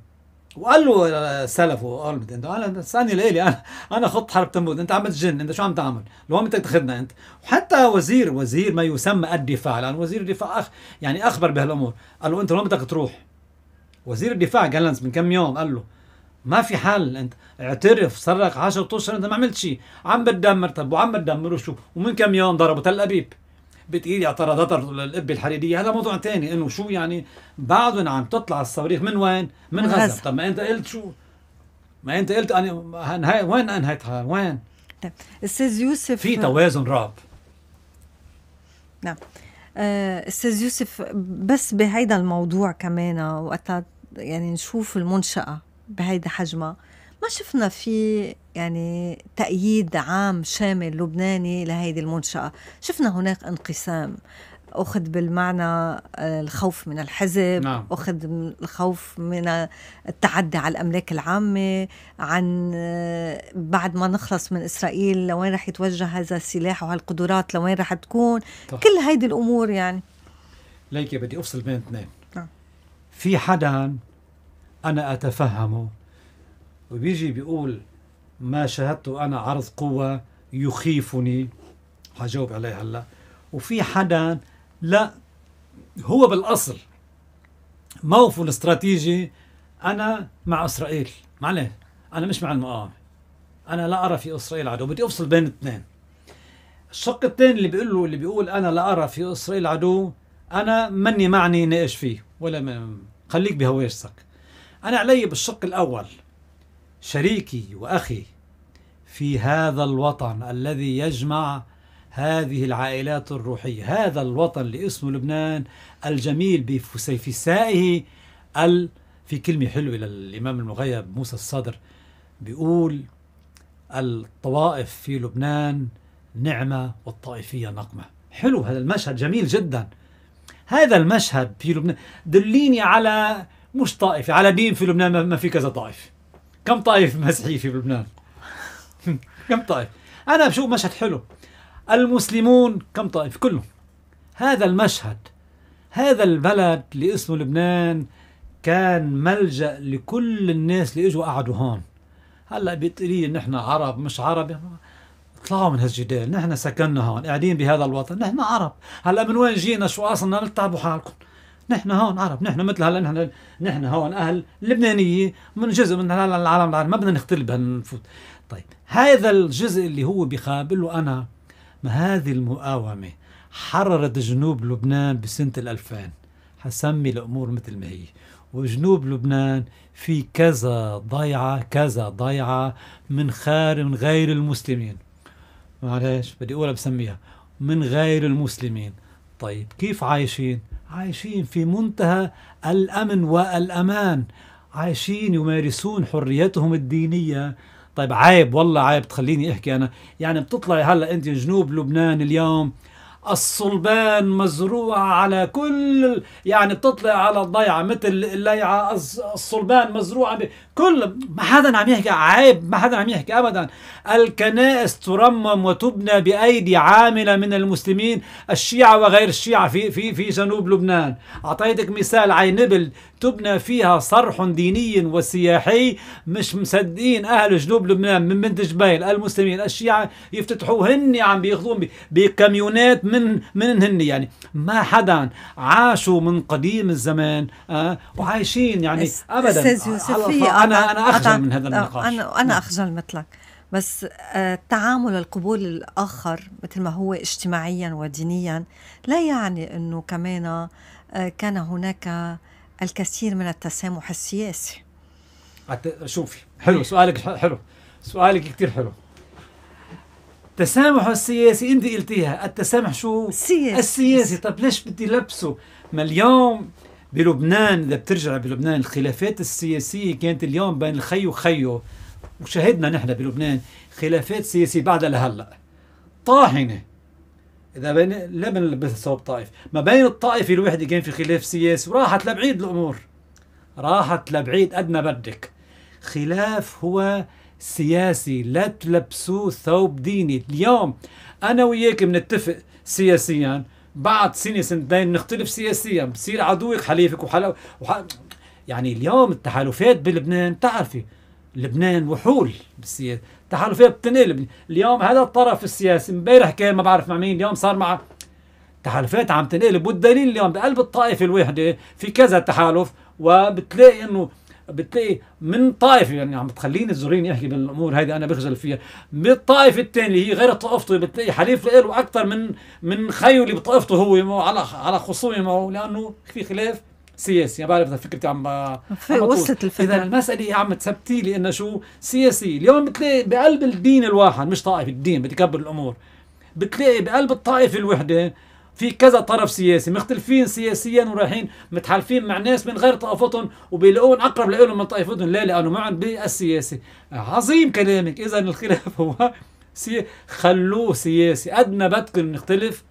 وقال له سلفه ارمد انت انا تسالني ليه انا انا خط حرب تموت انت عم تجن انت شو عم تعمل؟ لو بدك تاخذنا انت؟ وحتى وزير وزير ما يسمى الدفاع لان وزير الدفاع أخ يعني اخبر بهالامور قال له انت لو بدك تروح؟ وزير الدفاع جالنس من كم يوم قال له ما في حل انت اعترف صرخ 10 اشهر انت ما عملت شيء عم بتدمر طب وعم بتدمر وشو ومن كم يوم ضربوا تل ابيب بتقيل ضد القبة الحريريه هذا موضوع ثاني انه شو يعني بعدهم عم تطلع الصواريخ من وين من غزه, غزة. طب ما انت قلت شو ما انت قلت أنا أنهي... وين انهيتها وين طيب استاذ يوسف في توازن رعب نعم استاذ آه، يوسف بس بهيدا الموضوع كمان آه، وقتها يعني نشوف المنشاه بهيدا حجمها ما شفنا في يعني تأييد عام شامل لبناني لهيدي المنشأة شفنا هناك انقسام أخذ بالمعنى آه، الخوف من الحزب نعم. أخذ الخوف من التعدي على الأملاك العامة عن آه، بعد ما نخلص من إسرائيل لوين رح يتوجه هذا السلاح وهالقدرات لوين رح تكون طب. كل هيدي الأمور يعني ليكي بدي أفصل بين اثنين نعم. في حدا أنا أتفهمه وبيجي بيقول ما شاهدته أنا عرض قوة يخيفني حجاوب عليه هلا وفي حدا لا هو بالأصل موقفه الاستراتيجي أنا مع إسرائيل معلش أنا مش مع المقاومة أنا لا أرى في إسرائيل عدو بدي أفصل بين الاثنين الشق الثاني اللي بيقول له اللي بيقول أنا لا أرى في إسرائيل عدو أنا مني معني ناقش فيه ولا خليك بهواجسك أنا علي بالشق الأول شريكي واخي في هذا الوطن الذي يجمع هذه العائلات الروحيه، هذا الوطن اللي اسمه لبنان الجميل بفسيفسائه ال في كلمه حلوه للامام المغيب موسى الصدر بيقول الطوائف في لبنان نعمه والطائفيه نقمه، حلو هذا المشهد جميل جدا. هذا المشهد في لبنان دليني على مش طائفه، على دين في لبنان ما في كذا طائفه. كم طائف مسيحي في لبنان كم طائف انا بشوف مشهد حلو المسلمون كم طائف كلهم هذا المشهد هذا البلد اللي اسمه لبنان كان ملجا لكل الناس اللي اجوا قعدوا هون هلا بتقولي نحن عرب مش عرب اطلعوا من هالجدال نحن سكننا هون قاعدين بهذا الوطن نحن عرب هلا من وين جينا شو اصلا لا تتعبوا حالكم نحن هون عرب نحن مثل هلا نحن نحن هون اهل لبنانيه من جزء من العالم العربي ما بدنا نختلف نفوت طيب هذا الجزء اللي هو بيقابله له انا ما هذه المقاومه حررت جنوب لبنان بسنه ال 2000 حسمي الامور مثل ما هي وجنوب لبنان في كذا ضيعه كذا ضيعه من خارج من غير المسلمين معلش بدي اقولها بسميها من غير المسلمين طيب كيف عايشين عايشين في منتهى الأمن والأمان عايشين يمارسون حريتهم الدينية طيب عيب والله عيب تخليني أحكي أنا يعني بتطلعي هلأ أنت جنوب لبنان اليوم الصلبان مزروعة على كل يعني بتطلع على الضيعة مثل الليعة الصلبان مزروعة كل ما حدا عم يحكي عيب ما حدا عم يحكي ابدا الكنائس ترمم وتبنى بايدي عامله من المسلمين الشيعه وغير الشيعه في في في جنوب لبنان اعطيتك مثال عينبل تبنى فيها صرح ديني وسياحي مش مصدقين اهل جنوب لبنان من بنت جبيل المسلمين الشيعه يفتتحوا هن عم يعني بياخذوهم بكاميونات من من هن يعني ما حدا عاشوا من قديم الزمان آه وعايشين يعني ابدا استاذ يوسف انا انا اخجل من هذا النقاش انا انا نعم. اخجل مثلك بس التعامل آه، القبول الاخر مثل ما هو اجتماعيا ودينيا لا يعني انه كمان آه، كان هناك الكثير من التسامح السياسي شوفي حلو سؤالك حلو سؤالك كثير حلو التسامح السياسي انت قلتيها التسامح شو سياسي السياسي طب ليش بدي لبسه ما اليوم بلبنان إذا بترجع بلبنان الخلافات السياسية كانت اليوم بين الخي وخيو وشهدنا نحن بلبنان خلافات سياسية بعدها لهلأ طاحنة إذا بين لا من بسبب الطائف ما بين الطائفة الوحدة كان في خلاف سياسي وراحت لبعيد الأمور راحت لبعيد قد ما بدك خلاف هو سياسي لا تلبسوه ثوب ديني اليوم أنا وياك بنتفق سياسيا بعد سنة سنتين نختلف سياسيا بصير عدوك حليفك وحلو وح... يعني اليوم التحالفات بلبنان بتعرفي لبنان وحول بالسياسة تحالفات بتنقل اليوم هذا الطرف السياسي امبارح كان ما بعرف مع مين اليوم صار مع تحالفات عم تنقلب والدليل اليوم بقلب الطائفة الواحدة في كذا تحالف وبتلاقي انه بتلاقي من طائفه يعني عم تخليني الزرين يحكي بالامور هذه انا بخجل فيها من الطائفه الثانيه اللي هي غير طائفته بتلاقي حليف له اكثر من من خيه اللي بطائفته هو على على خصومه معه لانه في خلاف سياسي ما بعرف اذا فكرتي عم, عم وصلت الفكره اذا المساله عم تثبتي لي انه شو سياسي اليوم بتلاقي بقلب الدين الواحد مش طائفه الدين بتكبر الامور بتلاقي بقلب الطائفه الوحده في كذا طرف سياسي مختلفين سياسيا ورايحين متحالفين مع ناس من غير طائفتهم وبيلاقون اقرب لهم من طائفتهم لا لانه معهم بالسياسي عظيم كلامك اذا الخلاف هو سي... خلوه سياسي قد ما بدكم نختلف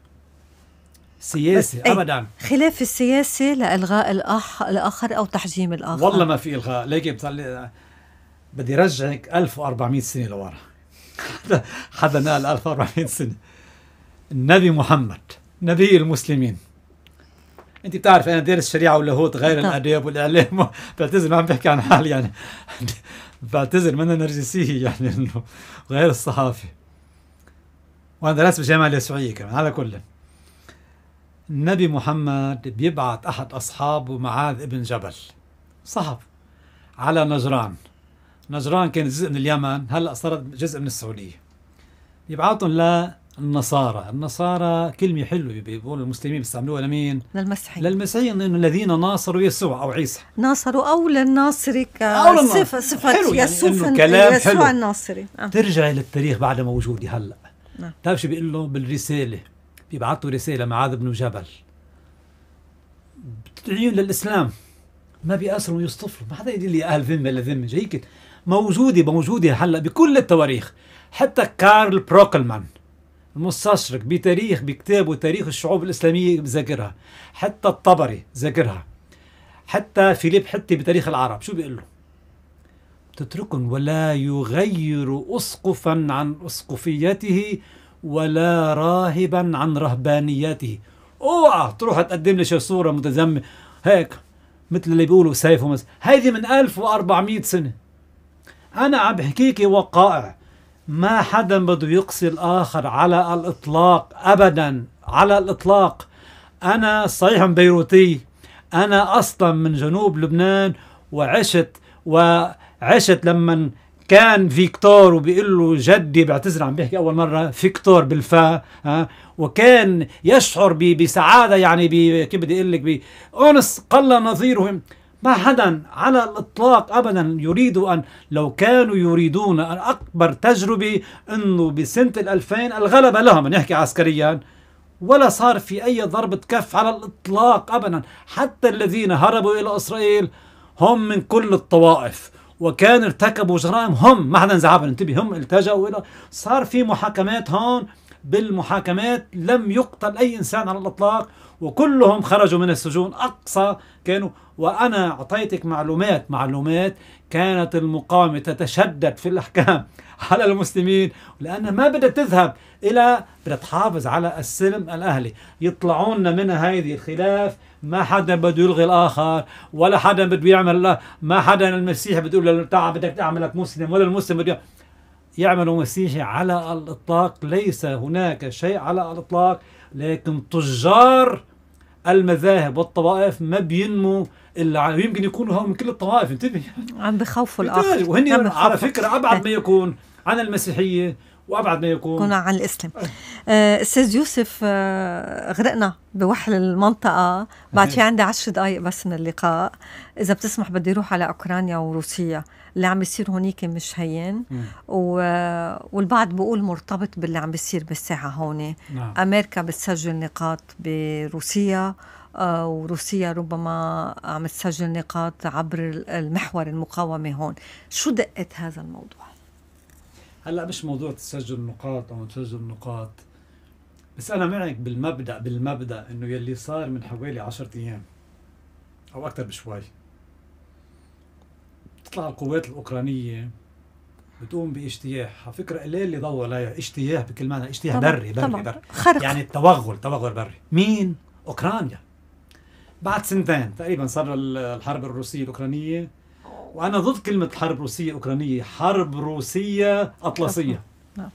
سياسي ابدا خلاف السياسي لالغاء الاخ الاخر او تحجيم الاخر والله ما في الغاء ليك بتعلي... بدي رجعك 1400 سنه لورا حدا نقل 1400 سنه النبي محمد نبي المسلمين انت بتعرف انا دارس الشريعه واللاهوت غير الاداب والاعلام بعتذر عم بحكي عن حالي يعني بعتذر من نرجسيه يعني انه غير الصحافه وانا درست بالجامعه اليسوعيه كمان على كل النبي محمد بيبعت احد اصحابه معاذ ابن جبل صحب على نجران نجران كانت جزء من اليمن هلا صارت جزء من السعوديه يبعثهم النصارى النصارى كلمة حلوة بيقولوا المسلمين بيستعملوها لمين؟ للمسيحيين للمسيحيين إنه الذين ناصروا يسوع أو عيسى ناصروا أو للناصري كصفة صفة يعني يسوع يعني كلام يسوع حلو. الناصري آه. ترجع للتاريخ بعد موجودة هلا بتعرف نعم. آه. شو بيقول له بالرسالة بيبعثوا رسالة معاذ بن جبل بتدعيهم للإسلام ما بيأسروا ويصطفلوا ما حدا يدير لي أهل ذمة ولا ذمة هيك موجودة موجودة هلا بكل التواريخ حتى كارل بروكلمان المستشرق بتاريخ بكتابه تاريخ الشعوب الإسلامية بذاكرها حتى الطبري ذاكرها حتى فيليب حتي بتاريخ العرب شو بيقول له تتركن ولا يغير أسقفا عن أسقفيته ولا راهبا عن رهبانيته اوعى تروح تقدم لي شي صورة متزمة هيك مثل اللي بيقولوا سيف ومس هيدي من 1400 سنة أنا عم بحكيكي وقائع ما حدا بده يقصي الآخر على الإطلاق أبدا على الإطلاق أنا صحيح بيروتي أنا أصلا من جنوب لبنان وعشت وعشت لما كان فيكتور وبيقول له جدي بعتذر عم بيحكي اول مره فيكتور بالفا ها وكان يشعر بسعاده يعني كيف بدي اقول لك بانس قل نظيرهم ما حدا على الإطلاق أبدا يريد أن لو كانوا يريدون أكبر تجربة أنه بسنة ال 2000 الغلبة لهم نحكي عسكريا ولا صار في أي ضربة كف على الإطلاق أبدا حتى الذين هربوا إلى إسرائيل هم من كل الطوائف وكان ارتكبوا جرائم هم ما حدا زعاب انتبه هم التجأوا إلى صار في محاكمات هون بالمحاكمات لم يقتل أي إنسان على الإطلاق وكلهم خرجوا من السجون أقصى كانوا وأنا أعطيتك معلومات معلومات كانت المقاومة تتشدد في الأحكام على المسلمين لأنها ما بدها تذهب إلى بدها تحافظ على السلم الأهلي يطلعون من هذه الخلاف ما حدا بده يلغي الآخر ولا حدا بده يعمل لا ما حدا المسيح بده يقول له تعال بدك أعملك مسلم ولا المسلم بده يعملوا مسيحي على الإطلاق ليس هناك شيء على الإطلاق لكن تجار المذاهب والطوائف ما بينمو اللي يمكن يكونوا هم من كل الطوائف انتبه عم بخوفوا الاخر وهن على فكره ابعد ما يكون عن المسيحيه وابعد ما يكون كنا عن الاسلام آه، استاذ يوسف آه، غرقنا بوحل المنطقه بعد في عندي عشر دقائق بس من اللقاء اذا بتسمح بدي اروح على اوكرانيا وروسيا اللي عم بيصير هونيك مش هين و... والبعض بقول مرتبط باللي عم بيصير بالساحه هون نعم. امريكا بتسجل نقاط بروسيا آه، وروسيا ربما عم تسجل نقاط عبر المحور المقاومه هون شو دقه هذا الموضوع هلا مش موضوع تسجل نقاط او ما تسجل نقاط بس انا معك بالمبدا بالمبدا انه يلي صار من حوالي 10 ايام او اكثر بشوي بتطلع القوات الاوكرانيه بتقوم باجتياح على فكره قليل اللي ضوى عليها اجتياح بكل معنى اجتياح بري بري, طبعًا. بري. خرق. يعني التوغل توغل بري مين اوكرانيا بعد سنتين تقريبا صار الحرب الروسيه الاوكرانيه وأنا ضد كلمة حرب روسية أوكرانية حرب روسية أطلسية نعم.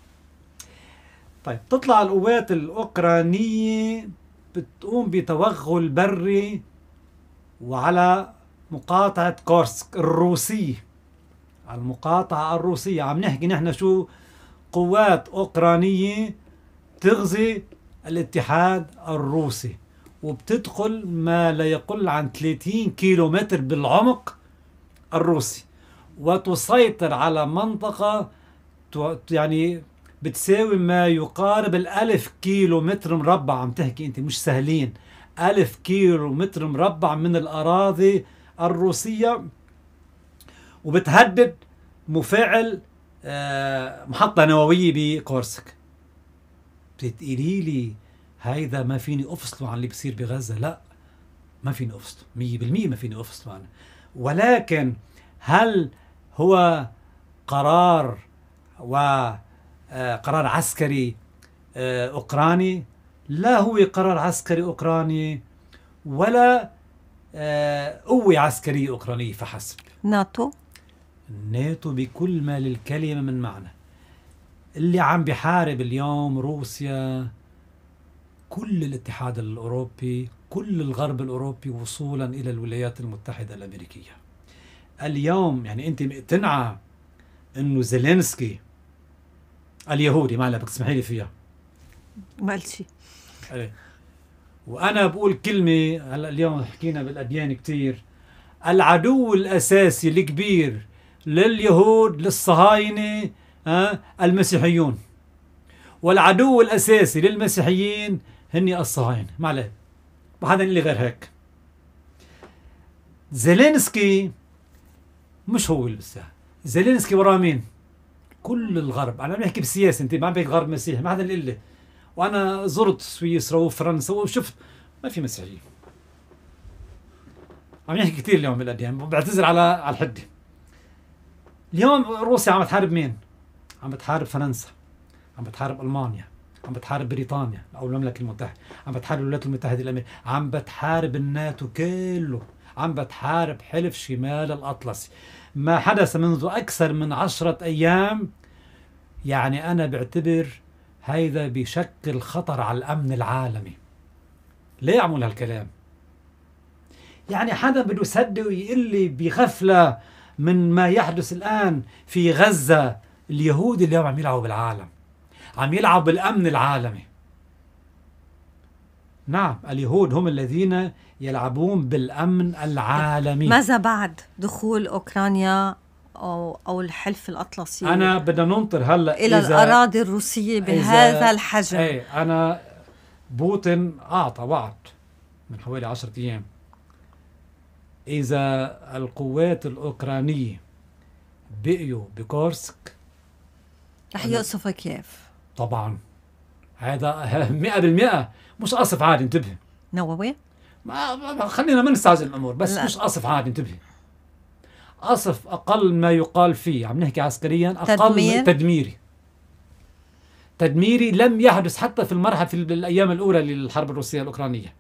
طيب تطلع القوات الأوكرانية بتقوم بتوغل بري وعلى مقاطعة كورسك الروسية على المقاطعة الروسية عم نحكي نحن شو قوات أوكرانية تغزي الاتحاد الروسي وبتدخل ما لا يقل عن 30 كيلومتر بالعمق الروسي وتسيطر على منطقة يعني بتساوي ما يقارب الألف كيلو متر مربع عم تحكي أنت مش سهلين ألف كيلو متر مربع من الأراضي الروسية وبتهدد مفاعل آه، محطة نووية بكورسك بتقولي لي هيدا ما فيني أفصله عن اللي بصير بغزة لا ما فيني أفصله مية بالمية ما فيني أفصله عنه ولكن هل هو قرار وقرار آه، عسكري آه، أوكراني لا هو قرار عسكري أوكراني ولا آه، قوة عسكرية أوكرانية فحسب ناتو ناتو بكل ما للكلمة من معنى اللي عم بحارب اليوم روسيا كل الاتحاد الأوروبي كل الغرب الأوروبي وصولا إلى الولايات المتحدة الأمريكية اليوم يعني أنت مقتنعة أنه زيلينسكي اليهودي معلش بدك تسمحي لي فيها ما شيء وأنا بقول كلمة هلا اليوم حكينا بالأديان كثير العدو الأساسي الكبير لليهود للصهاينة ها آه، المسيحيون والعدو الأساسي للمسيحيين هني الصهاينة ما عليك وبعدين اللي غير هيك زيلينسكي مش هو اللي بالساحه زيلينسكي وراه مين كل الغرب انا عم بحكي بالسياسه انت ما عم بحكي غرب مسيحي ما حدا اللي لي وانا زرت سويسرا وفرنسا وشفت ما في مسيحيين عم نحكي كثير اليوم بالاديان بعتذر على على الحده اليوم روسيا عم تحارب مين؟ عم تحارب فرنسا عم بتحارب المانيا عم بتحارب بريطانيا او المملكه المتحده عم بتحارب الولايات المتحده الامريكيه عم بتحارب الناتو كله عم بتحارب حلف شمال الاطلسي ما حدث منذ اكثر من عشرة ايام يعني انا بعتبر هيدا بشكل خطر على الامن العالمي ليه يعمل هالكلام يعني حدا بده يصدق ويقول لي بغفله من ما يحدث الان في غزه اليهود اليوم عم يلعبوا بالعالم عم يلعب بالأمن العالمي نعم اليهود هم الذين يلعبون بالأمن العالمي ماذا بعد دخول أوكرانيا أو, أو الحلف الأطلسي أنا بدنا ننطر هلأ إلى إذا الأراضي الروسية بهذا الحجم أي أنا بوتين أعطى وعد من حوالي عشرة أيام إذا القوات الأوكرانية بقيوا بكورسك رح يقصفوا كييف طبعا هذا 100% مش قصف عادي انتبه نووي؟ ما خلينا ما نستعجل الامور بس لا. مش قصف عادي انتبه قصف اقل ما يقال فيه عم نحكي عسكريا اقل تدمير. تدميري تدميري لم يحدث حتى في المرحله في الايام الاولى للحرب الروسيه الاوكرانيه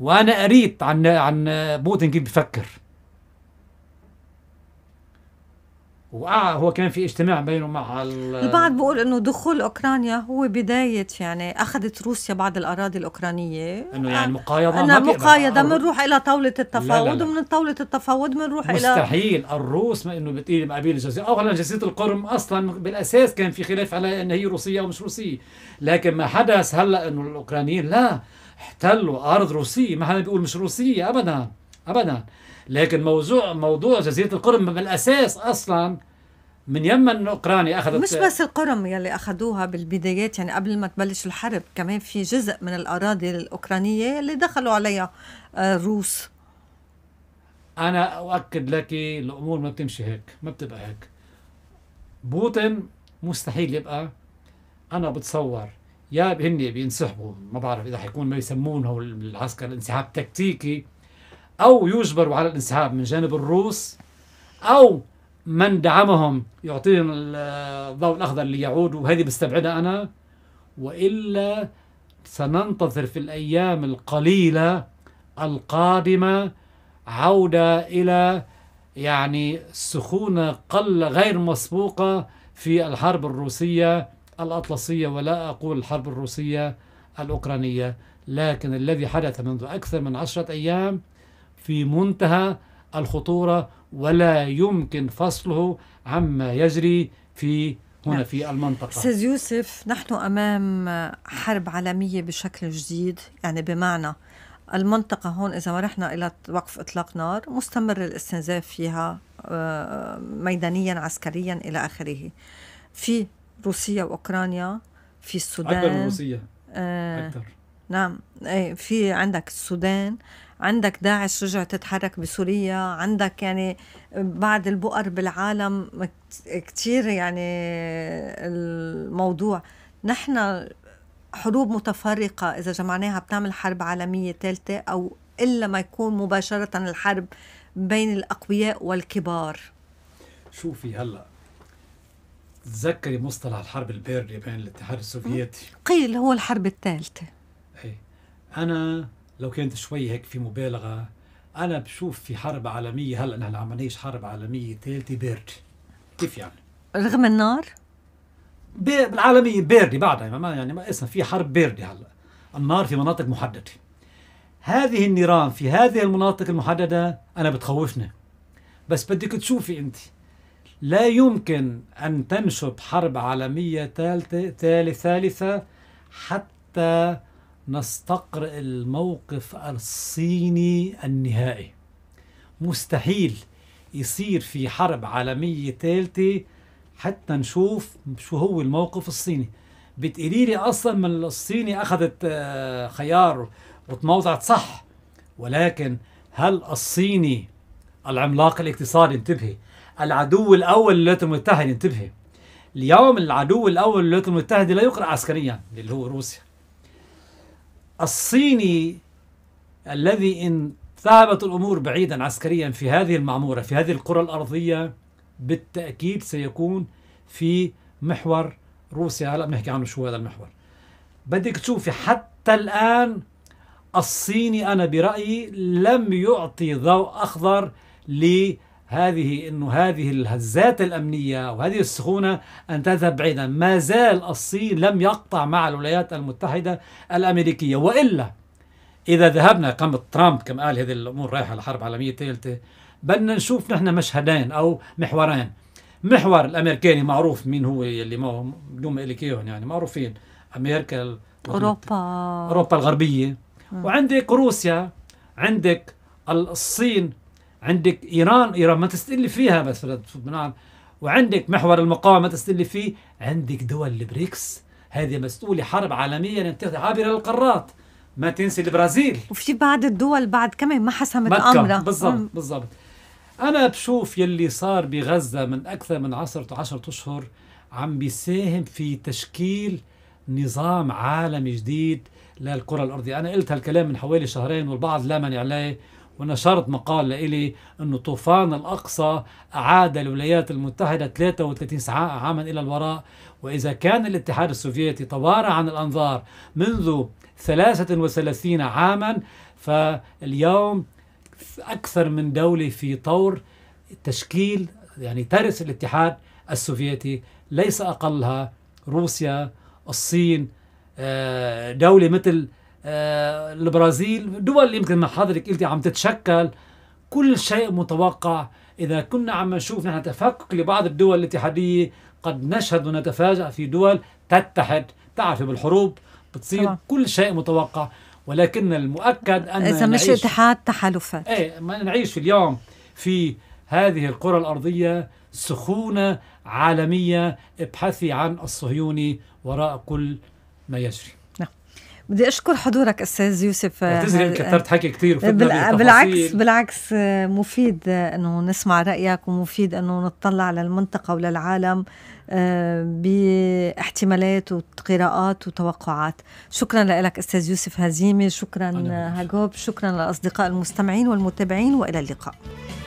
وانا قريت عن عن بوتين كيف بفكر هو كان في اجتماع بينه مع البعض بيقول انه دخول اوكرانيا هو بدايه يعني اخذت روسيا بعض الاراضي الاوكرانيه انه يعني مقايضه أنا مقايضه بنروح الى طاوله التفاوض ومن طاوله التفاوض بنروح الى مستحيل الروس ما انه بتقيل مقابل الجزيره اولا جزيره القرم اصلا بالاساس كان في خلاف على ان هي روسيه ومش روسيه لكن ما حدث هلا انه الاوكرانيين لا احتلوا ارض روسيه ما حدا بيقول مش روسيه ابدا أبدا لكن موضوع موضوع جزيرة القرم بالأساس أصلا من يمن أوكرانيا أخذت مش بس القرم يلي أخذوها بالبدايات يعني قبل ما تبلش الحرب كمان في جزء من الأراضي الأوكرانية اللي دخلوا عليها الروس آه، أنا أؤكد لك الأمور ما بتمشي هيك ما بتبقى هيك بوتين مستحيل يبقى أنا بتصور يا هن بينسحبوا ما بعرف إذا حيكون ما يسمونه العسكر انسحاب تكتيكي أو يجبروا على الانسحاب من جانب الروس أو من دعمهم يعطيهم الضوء الأخضر ليعودوا وهذه بستبعدها أنا وإلا سننتظر في الأيام القليلة القادمة عودة إلى يعني سخونة قل غير مسبوقة في الحرب الروسية الأطلسية ولا أقول الحرب الروسية الأوكرانية لكن الذي حدث منذ أكثر من عشرة أيام في منتهى الخطورة ولا يمكن فصله عما يجري في هنا نعم. في المنطقة سيد يوسف نحن أمام حرب عالمية بشكل جديد يعني بمعنى المنطقة هون إذا ما رحنا إلى وقف إطلاق نار مستمر الاستنزاف فيها آه، ميدانيا عسكريا إلى آخره في روسيا وأوكرانيا في السودان أكبر روسيا آه، أكثر نعم في عندك السودان عندك داعش رجعت تتحرك بسوريا عندك يعني بعد البؤر بالعالم كتير يعني الموضوع نحن حروب متفرقة إذا جمعناها بتعمل حرب عالمية ثالثة أو إلا ما يكون مباشرة الحرب بين الأقوياء والكبار شوفي هلأ تذكري مصطلح الحرب الباردة بين الاتحاد السوفيتي قيل هو الحرب الثالثة إيه. أنا لو كانت شوي هيك في مبالغه انا بشوف في حرب عالميه هلا نحن عم نعيش حرب عالميه ثالثه بارده كيف يعني؟ رغم النار؟ بالعالميه بارده بعدها يعني ما يعني ما اسمها في حرب بارده هلا النار في مناطق محدده هذه النيران في هذه المناطق المحدده انا بتخوفني بس بدك تشوفي انت لا يمكن ان تنشب حرب عالميه ثالثه ثالثه حتى نستقرئ الموقف الصيني النهائي مستحيل يصير في حرب عالمية ثالثة حتى نشوف شو هو الموقف الصيني بتقولي لي اصلا من الصيني اخذت آه، خيار وتموضعت صح ولكن هل الصيني العملاق الاقتصادي انتبهي العدو الاول للولايات المتحده انتبهي اليوم العدو الاول للولايات المتحده لا يقرا عسكريا اللي هو روسيا الصيني الذي إن ذهبت الأمور بعيدا عسكريا في هذه المعمورة في هذه القرى الأرضية بالتأكيد سيكون في محور روسيا هلا بنحكي عنه شو هذا المحور بدك تشوفي حتى الآن الصيني أنا برأيي لم يعطي ضوء أخضر لمحور هذه انه هذه الهزات الامنيه وهذه السخونه ان تذهب بعيدا، ما زال الصين لم يقطع مع الولايات المتحده الامريكيه والا اذا ذهبنا كم ترامب كما قال هذه الامور رايحه لحرب عالميه ثالثه بدنا نشوف نحن مشهدين او محورين محور الامريكاني معروف مين هو اللي ما بدون ما يعني معروفين امريكا اوروبا اوروبا الغربيه آه. وعندك روسيا عندك الصين عندك ايران ايران ما تستلي فيها مثلا وعندك محور المقاومه تستلي فيه عندك دول البريكس هذه مسؤوله حرب عالميه عابره للقارات ما تنسي البرازيل وفي بعض الدول بعد كمان ما حسمت امرها بالضبط بالضبط انا بشوف يلي صار بغزه من اكثر من 10 10 اشهر عم بيساهم في تشكيل نظام عالمي جديد للكره الارضيه انا قلت هالكلام من حوالي شهرين والبعض لامن عليه ونشرت مقال لإلي أنه طوفان الأقصى أعاد الولايات المتحدة 33 ساعة عاما إلى الوراء وإذا كان الاتحاد السوفيتي توارى عن الأنظار منذ 33 عاما فاليوم أكثر من دولة في طور تشكيل يعني ترس الاتحاد السوفيتي ليس أقلها روسيا الصين آه، دولة مثل آه، البرازيل دول يمكن ما حضرتك قلتي عم تتشكل كل شيء متوقع إذا كنا عم نشوف نحن تفكك لبعض الدول الاتحادية قد نشهد ونتفاجأ في دول تتحد تعرف بالحروب بتصير طبعا. كل شيء متوقع ولكن المؤكد أن إذا مش اتحاد تحالفات إيه ما نعيش في اليوم في هذه الكره الأرضية سخونة عالمية ابحثي عن الصهيوني وراء كل ما يجري بدي اشكر حضورك استاذ يوسف آه، اعتذري كثرت حكي كثير بال... بالعكس بالعكس آه، مفيد آه، انه نسمع رايك ومفيد انه نطلع للمنطقه وللعالم باحتمالات وقراءات وتوقعات شكرا لك استاذ يوسف هزيمه شكرا هاجوب شكرا للاصدقاء المستمعين والمتابعين والى اللقاء